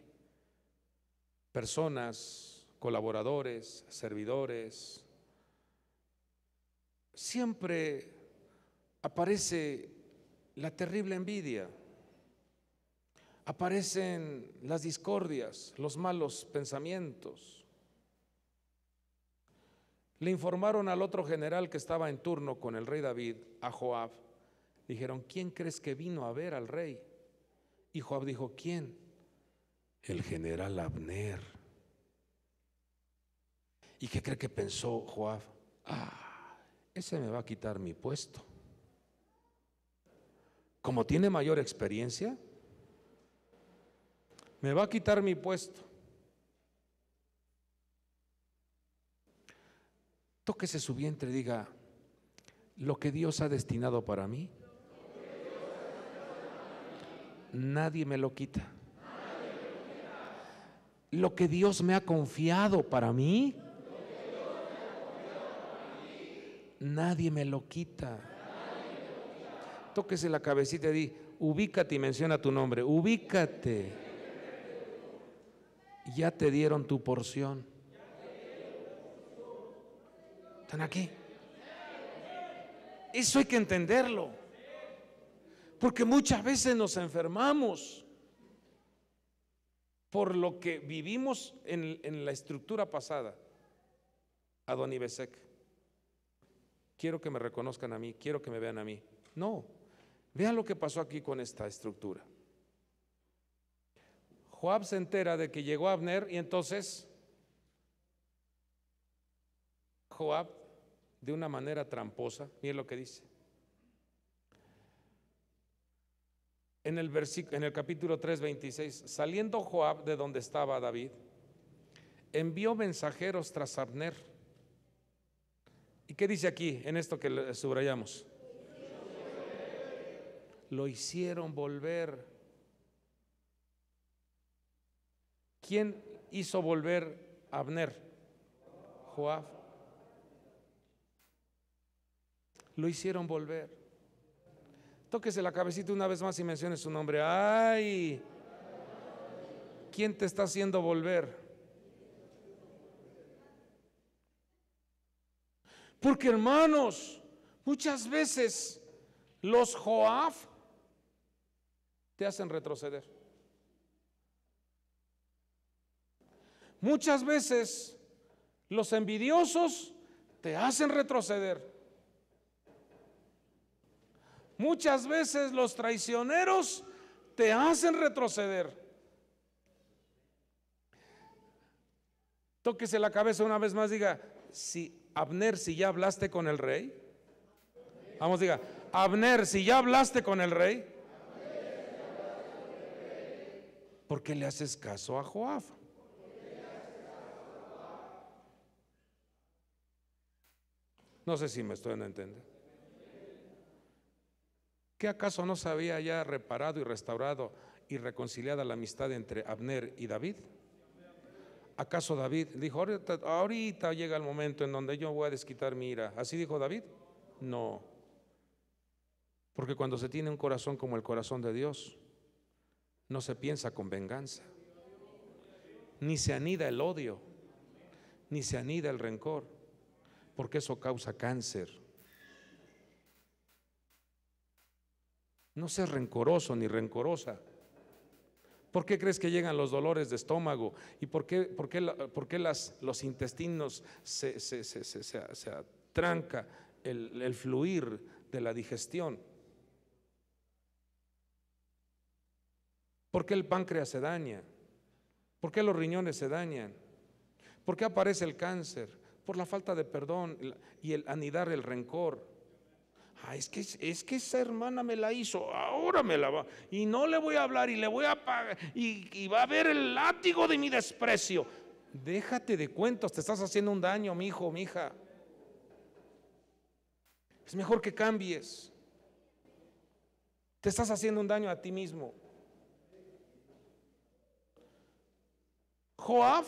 personas, colaboradores, servidores, siempre aparece la terrible envidia, aparecen las discordias, los malos pensamientos. Le informaron al otro general que estaba en turno con el rey David, a Joab. Dijeron, ¿quién crees que vino a ver al rey? Y Joab dijo, ¿quién? El general Abner. ¿Y qué cree que pensó Joab? Ah, ese me va a quitar mi puesto. Como tiene mayor experiencia, me va a quitar mi puesto. Tóquese su vientre y diga, lo que Dios ha destinado para mí, nadie me lo quita. Lo que Dios me ha confiado para mí, nadie me lo quita. Tóquese la cabecita y di, ubícate y menciona tu nombre, ubícate. Ya te dieron tu porción. ¿Están aquí? Eso hay que entenderlo. Porque muchas veces nos enfermamos por lo que vivimos en, la estructura pasada. A Besek quiero que me reconozcan a mí, quiero que me vean a mí. No, vean lo que pasó aquí con esta estructura. Joab se entera de que llegó Abner y entonces Joab, de una manera tramposa, miren lo que dice. En el, en el capítulo 3:26, saliendo Joab de donde estaba David, envió mensajeros tras Abner ¿Qué dice aquí en esto que subrayamos? Lo hicieron volver. ¿Quién hizo volver a Abner? Joab. Lo hicieron volver. Tóquese la cabecita una vez más y mencione su nombre. ¡Ay! ¿Quién te está haciendo volver? Porque hermanos, muchas veces los Joaf te hacen retroceder. Muchas veces los envidiosos te hacen retroceder. Muchas veces los traicioneros te hacen retroceder. Tóquese la cabeza una vez más, diga, si Abner, si ya hablaste con el rey. Vamos, diga, Abner, si ya hablaste con el rey. ¿Por qué le haces caso a Joab? No sé si me estoy entendiendo. entender. ¿Qué acaso no se había ya reparado y restaurado y reconciliada la amistad entre Abner y David? ¿Acaso David dijo, ahorita, llega el momento en donde yo voy a desquitar mi ira? ¿Así dijo David? No. Porque cuando se tiene un corazón como el corazón de Dios, no se piensa con venganza, ni se anida el odio, ni se anida el rencor, porque eso causa cáncer. No seas rencoroso ni rencorosa. ¿Por qué crees que llegan los dolores de estómago? ¿Y por qué, por qué, por los intestinos se, se, atranca el, el fluir de la digestión? ¿Por qué el páncreas se daña? ¿Por qué los riñones se dañan? ¿Por qué aparece el cáncer? Por la falta de perdón y el anidar el rencor. Ah, es, que, es que esa hermana me la hizo, ahora me la va. Y no le voy a hablar y le voy a pagar. Y, y va a ver el látigo de mi desprecio. Déjate de cuentos, te estás haciendo un daño, mi hijo, mi hija. Es mejor que cambies. Te estás haciendo un daño a ti mismo. Joab,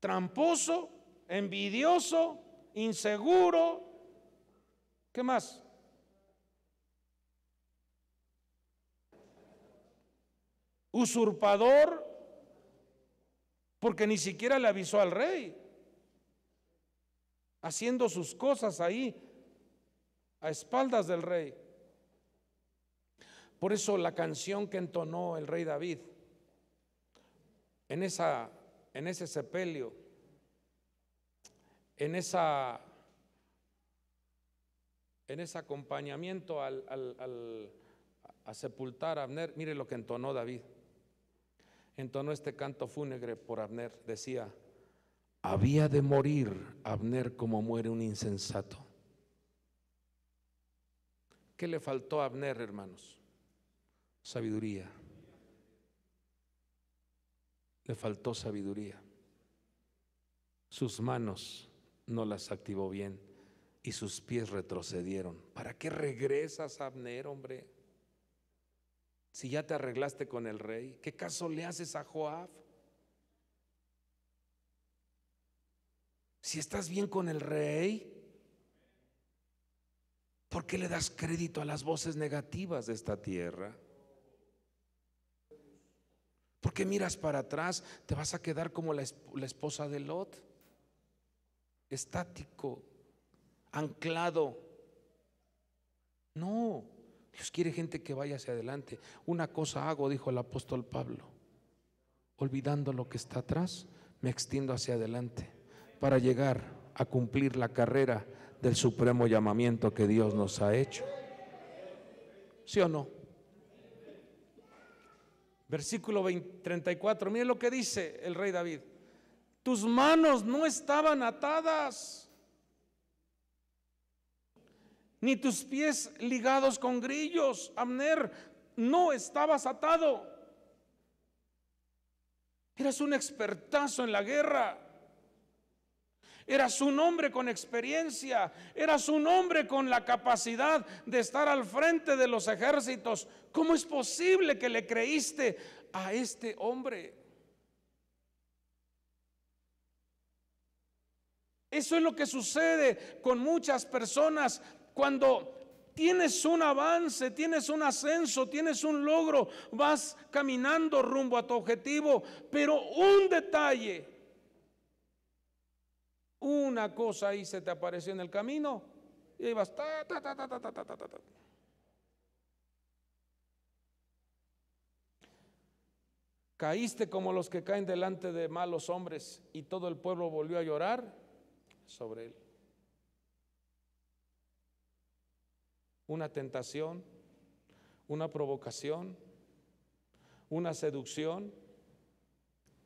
tramposo, envidioso, inseguro, ¿Qué más? Usurpador, porque ni siquiera le avisó al rey, haciendo sus cosas ahí, a espaldas del rey. Por eso la canción que entonó el rey David en, esa, en ese sepelio, en esa en ese acompañamiento al, a sepultar a Abner, mire lo que entonó David. Entonó este canto fúnebre por Abner. Decía, había de morir Abner como muere un insensato. ¿Qué le faltó a Abner, hermanos? Sabiduría. Le faltó sabiduría. Sus manos no las activó bien y sus pies retrocedieron. ¿Para qué regresas, Abner, hombre? Si ya te arreglaste con el rey, ¿qué caso le haces a Joab? Si estás bien con el rey, ¿por qué le das crédito a las voces negativas de esta tierra? ¿Por qué miras para atrás? Te vas a quedar como la, la esposa de Lot, estático, anclado. No, Dios quiere gente que vaya hacia adelante. Una cosa hago, dijo el apóstol Pablo, olvidando lo que está atrás, me extiendo hacia adelante para llegar a cumplir la carrera del supremo llamamiento que Dios nos ha hecho. ¿Sí o no? Versículo 34, miren lo que dice el rey David. Tus manos no estaban atadas ni tus pies ligados con grillos, Amner, no estabas atado. Eras un expertazo en la guerra. Eras un hombre con experiencia, eras un hombre con la capacidad de estar al frente de los ejércitos. ¿Cómo es posible que le creíste a este hombre? Eso es lo que sucede con muchas personas cuando tienes un avance, tienes un ascenso, tienes un logro, vas caminando rumbo a tu objetivo, pero un detalle, una cosa ahí se te apareció en el camino y ahí vas Caíste como los que caen delante de malos hombres y todo el pueblo volvió a llorar sobre él. una tentación, una provocación, una seducción,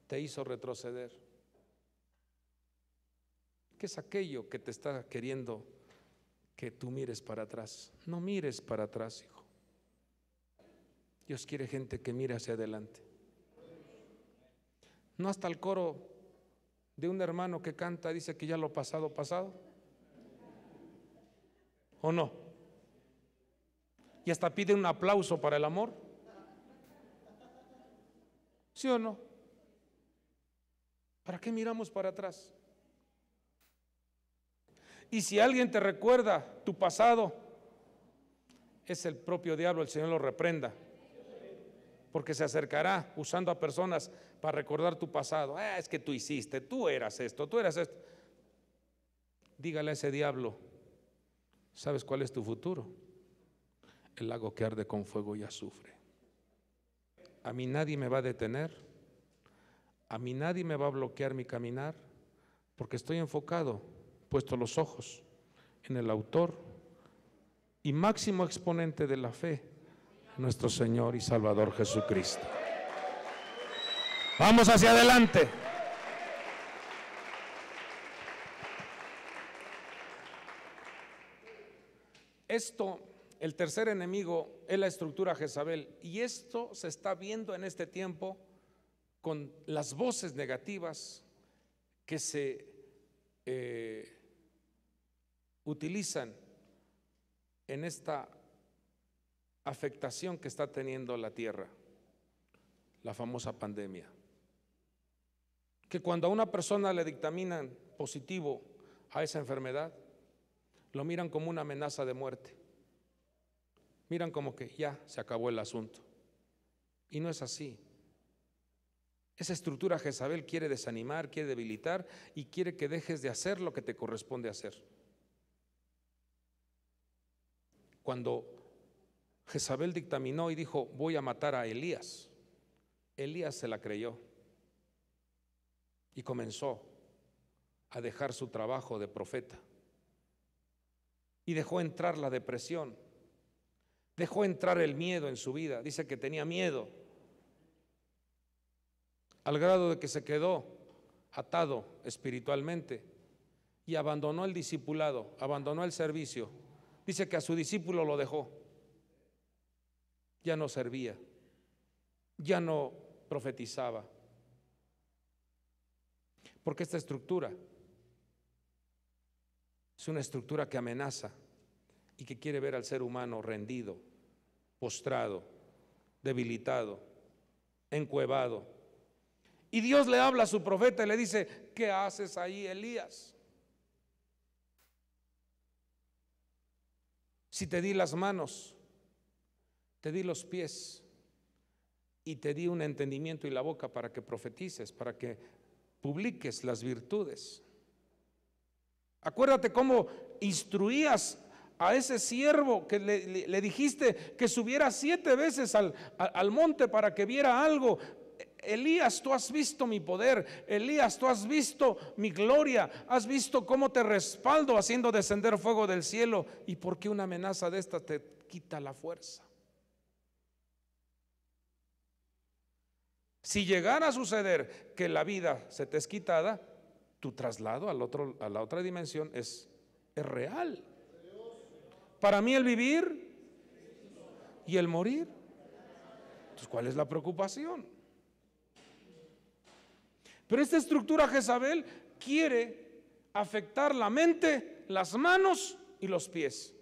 te hizo retroceder. ¿Qué es aquello que te está queriendo que tú mires para atrás? No mires para atrás, hijo. Dios quiere gente que mire hacia adelante. No hasta el coro de un hermano que canta dice que ya lo pasado, pasado. ¿O no? y hasta pide un aplauso para el amor. ¿Sí o no? ¿Para qué miramos para atrás? Y si alguien te recuerda tu pasado, es el propio diablo, el Señor lo reprenda. Porque se acercará usando a personas para recordar tu pasado. Ah, es que tú hiciste, tú eras esto, tú eras esto. Dígale a ese diablo, ¿sabes cuál es tu futuro? el lago que arde con fuego y azufre. A mí nadie me va a detener, a mí nadie me va a bloquear mi caminar, porque estoy enfocado, puesto los ojos en el autor y máximo exponente de la fe, nuestro Señor y Salvador Jesucristo. Vamos hacia adelante. Esto el tercer enemigo es la estructura Jezabel. Y esto se está viendo en este tiempo con las voces negativas que se eh, utilizan en esta afectación que está teniendo la tierra, la famosa pandemia. Que cuando a una persona le dictaminan positivo a esa enfermedad, lo miran como una amenaza de muerte miran como que ya se acabó el asunto. Y no es así. Esa estructura Jezabel quiere desanimar, quiere debilitar y quiere que dejes de hacer lo que te corresponde hacer. Cuando Jezabel dictaminó y dijo, voy a matar a Elías, Elías se la creyó y comenzó a dejar su trabajo de profeta y dejó entrar la depresión Dejó entrar el miedo en su vida. Dice que tenía miedo. Al grado de que se quedó atado espiritualmente y abandonó el discipulado, abandonó el servicio. Dice que a su discípulo lo dejó. Ya no servía, ya no profetizaba. Porque esta estructura es una estructura que amenaza y que quiere ver al ser humano rendido, postrado, debilitado, encuevado. Y Dios le habla a su profeta y le dice, ¿qué haces ahí, Elías? Si te di las manos, te di los pies y te di un entendimiento y la boca para que profetices, para que publiques las virtudes. Acuérdate cómo instruías a ese siervo que le, dijiste que subiera siete veces al, monte para que viera algo. Elías, tú has visto mi poder. Elías, tú has visto mi gloria. Has visto cómo te respaldo haciendo descender fuego del cielo. ¿Y por qué una amenaza de esta te quita la fuerza? Si llegara a suceder que la vida se te es quitada, tu traslado al otro, a la otra dimensión es, es real. Para mí el vivir y el morir. Entonces, ¿cuál es la preocupación? Pero esta estructura Jezabel quiere afectar la mente, las manos y los pies.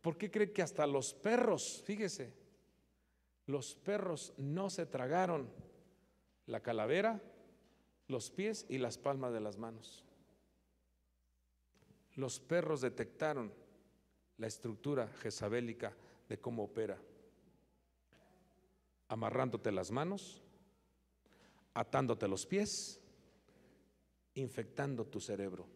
¿Por qué cree que hasta los perros, fíjese, los perros no se tragaron la calavera, los pies y las palmas de las manos? Los perros detectaron la estructura jezabélica de cómo opera, amarrándote las manos, atándote los pies, infectando tu cerebro.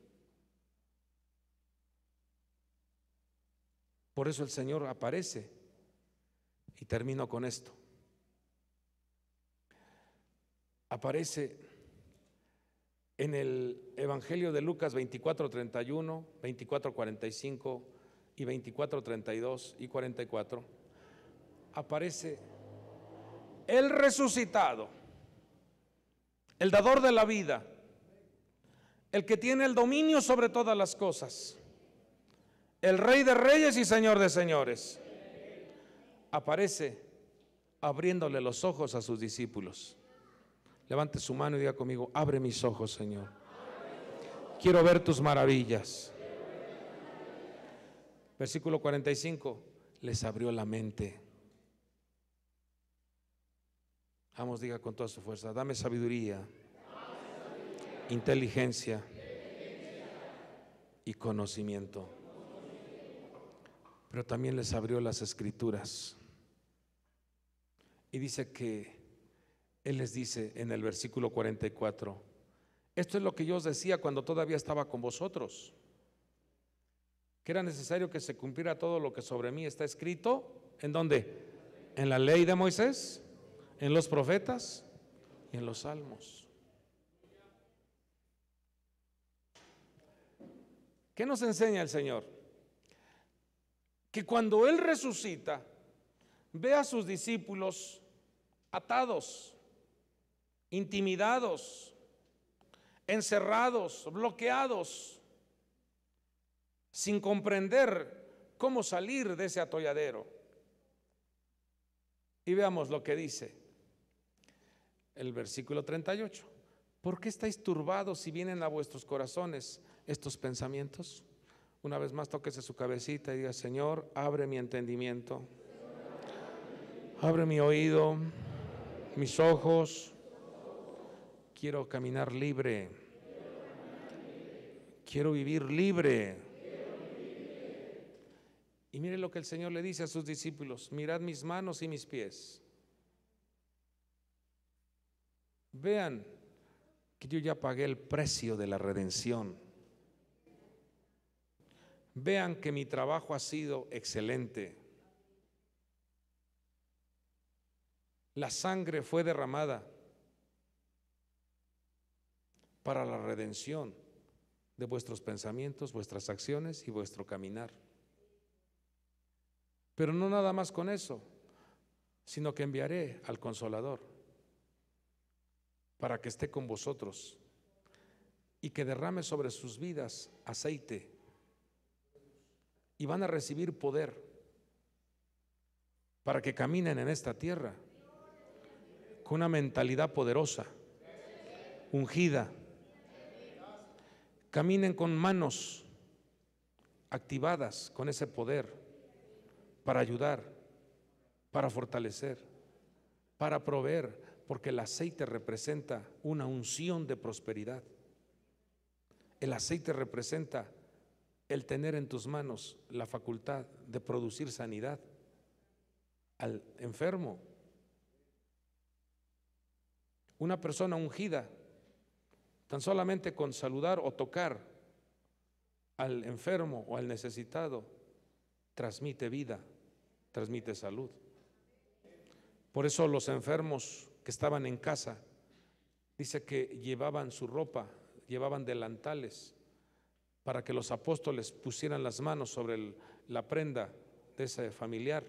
Por eso el Señor aparece y termino con esto. Aparece en el Evangelio de Lucas 24:31, 24:45 y 24, 32 y 44, aparece el resucitado, el dador de la vida, el que tiene el dominio sobre todas las cosas, el rey de reyes y señor de señores, aparece abriéndole los ojos a sus discípulos. Levante su mano y diga conmigo, abre mis ojos, Señor. Quiero ver tus maravillas. Versículo 45, les abrió la mente. Vamos, diga con toda su fuerza, dame sabiduría, inteligencia, inteligencia y conocimiento. Pero también les abrió las escrituras. Y dice que Él les dice en el versículo 44, esto es lo que yo os decía cuando todavía estaba con vosotros era necesario que se cumpliera todo lo que sobre mí está escrito. ¿En dónde? En la ley de Moisés, en los profetas y en los salmos. ¿Qué nos enseña el Señor? Que cuando Él resucita, ve a sus discípulos atados, intimidados, encerrados, bloqueados sin comprender cómo salir de ese atolladero. Y veamos lo que dice el versículo 38. ¿Por qué estáis turbados si vienen a vuestros corazones estos pensamientos? Una vez más, toquese su cabecita y diga, Señor, abre mi entendimiento, abre mi oído, mis ojos. Quiero caminar libre, quiero vivir libre. Y mire lo que el Señor le dice a sus discípulos, mirad mis manos y mis pies. Vean que yo ya pagué el precio de la redención. Vean que mi trabajo ha sido excelente. La sangre fue derramada para la redención de vuestros pensamientos, vuestras acciones y vuestro caminar. Pero no nada más con eso, sino que enviaré al consolador para que esté con vosotros y que derrame sobre sus vidas aceite y van a recibir poder para que caminen en esta tierra con una mentalidad poderosa, ungida. Caminen con manos activadas con ese poder para ayudar, para fortalecer, para proveer, porque el aceite representa una unción de prosperidad. El aceite representa el tener en tus manos la facultad de producir sanidad al enfermo. Una persona ungida, tan solamente con saludar o tocar al enfermo o al necesitado, transmite vida, transmite salud. Por eso los enfermos que estaban en casa, dice que llevaban su ropa, llevaban delantales para que los apóstoles pusieran las manos sobre la prenda de ese familiar.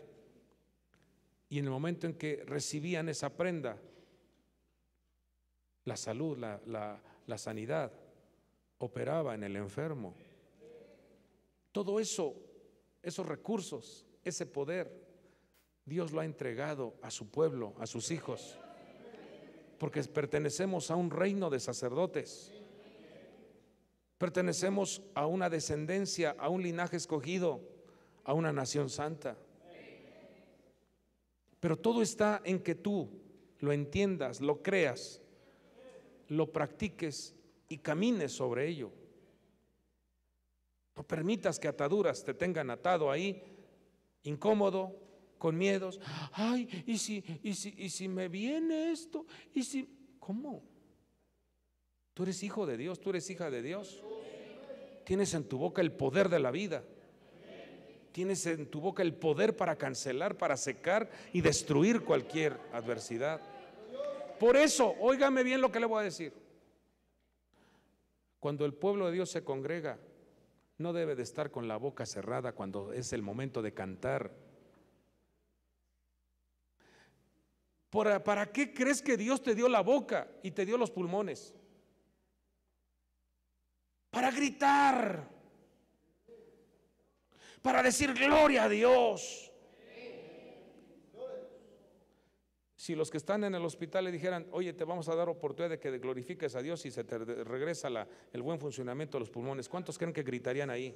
Y en el momento en que recibían esa prenda, la salud, la, la sanidad operaba en el enfermo. Todo eso, esos recursos, ese poder Dios lo ha entregado a su pueblo, a sus hijos, porque pertenecemos a un reino de sacerdotes. Pertenecemos a una descendencia, a un linaje escogido, a una nación santa. Pero todo está en que tú lo entiendas, lo creas, lo practiques y camines sobre ello. No permitas que ataduras te tengan atado ahí incómodo, con miedos. Ay, ¿y si, y si, me viene esto? ¿Y si? ¿Cómo? Tú eres hijo de Dios, tú eres hija de Dios. Tienes en tu boca el poder de la vida. Tienes en tu boca el poder para cancelar, para secar y destruir cualquier adversidad. Por eso, óigame bien lo que le voy a decir. Cuando el pueblo de Dios se congrega, no debe de estar con la boca cerrada cuando es el momento de cantar. ¿Para, qué crees que Dios te dio la boca y te dio los pulmones? Para gritar. Para decir gloria a Dios Si los que están en el hospital le dijeran, oye, te vamos a dar oportunidad de que glorifiques a Dios y se te regresa el buen funcionamiento de los pulmones, ¿cuántos creen que gritarían ahí?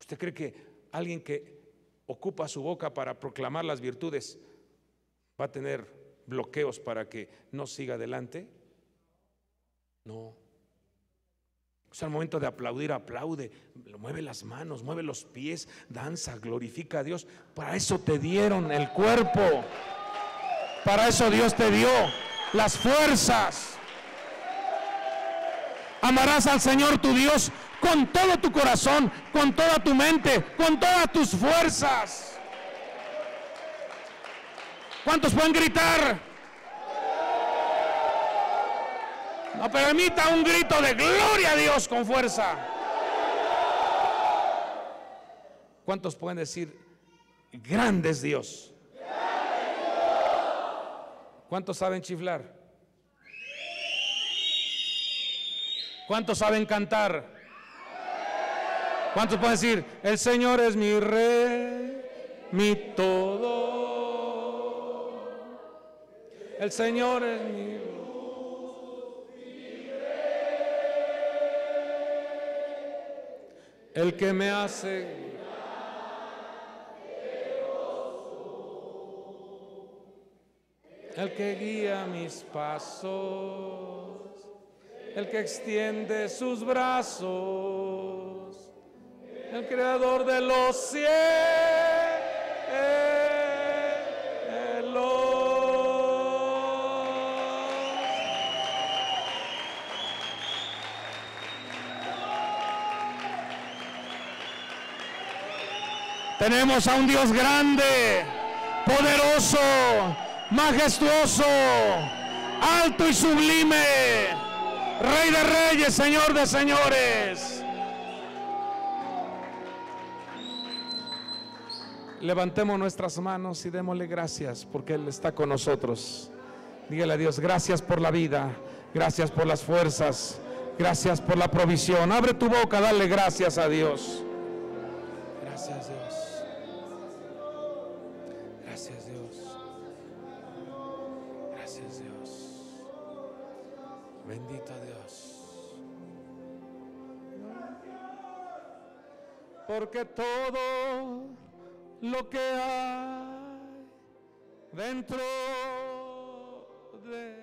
¿Usted cree que alguien que ocupa su boca para proclamar las virtudes va a tener bloqueos para que no siga adelante? No. Es el momento de aplaudir, aplaude, mueve las manos, mueve los pies, danza, glorifica a Dios. Para eso te dieron el cuerpo. Para eso Dios te dio las fuerzas. Amarás al Señor tu Dios con todo tu corazón, con toda tu mente, con todas tus fuerzas. ¿Cuántos pueden gritar? No permita un grito de gloria a Dios con fuerza. ¿Cuántos pueden decir, grande es Dios? ¿Cuántos saben chiflar? ¿Cuántos saben cantar? ¿Cuántos pueden decir, el Señor es mi rey, mi todo? El Señor es mi El que me hace el que guía mis pasos, el que extiende sus brazos, el creador de los cielos. Tenemos a un Dios grande, poderoso, majestuoso, alto y sublime. Rey de reyes, Señor de señores. Levantemos nuestras manos y démosle gracias porque Él está con nosotros. Dígale a Dios, gracias por la vida, gracias por las fuerzas, gracias por la provisión. Abre tu boca, dale gracias a Dios. Gracias a Dios. porque todo lo que hay dentro de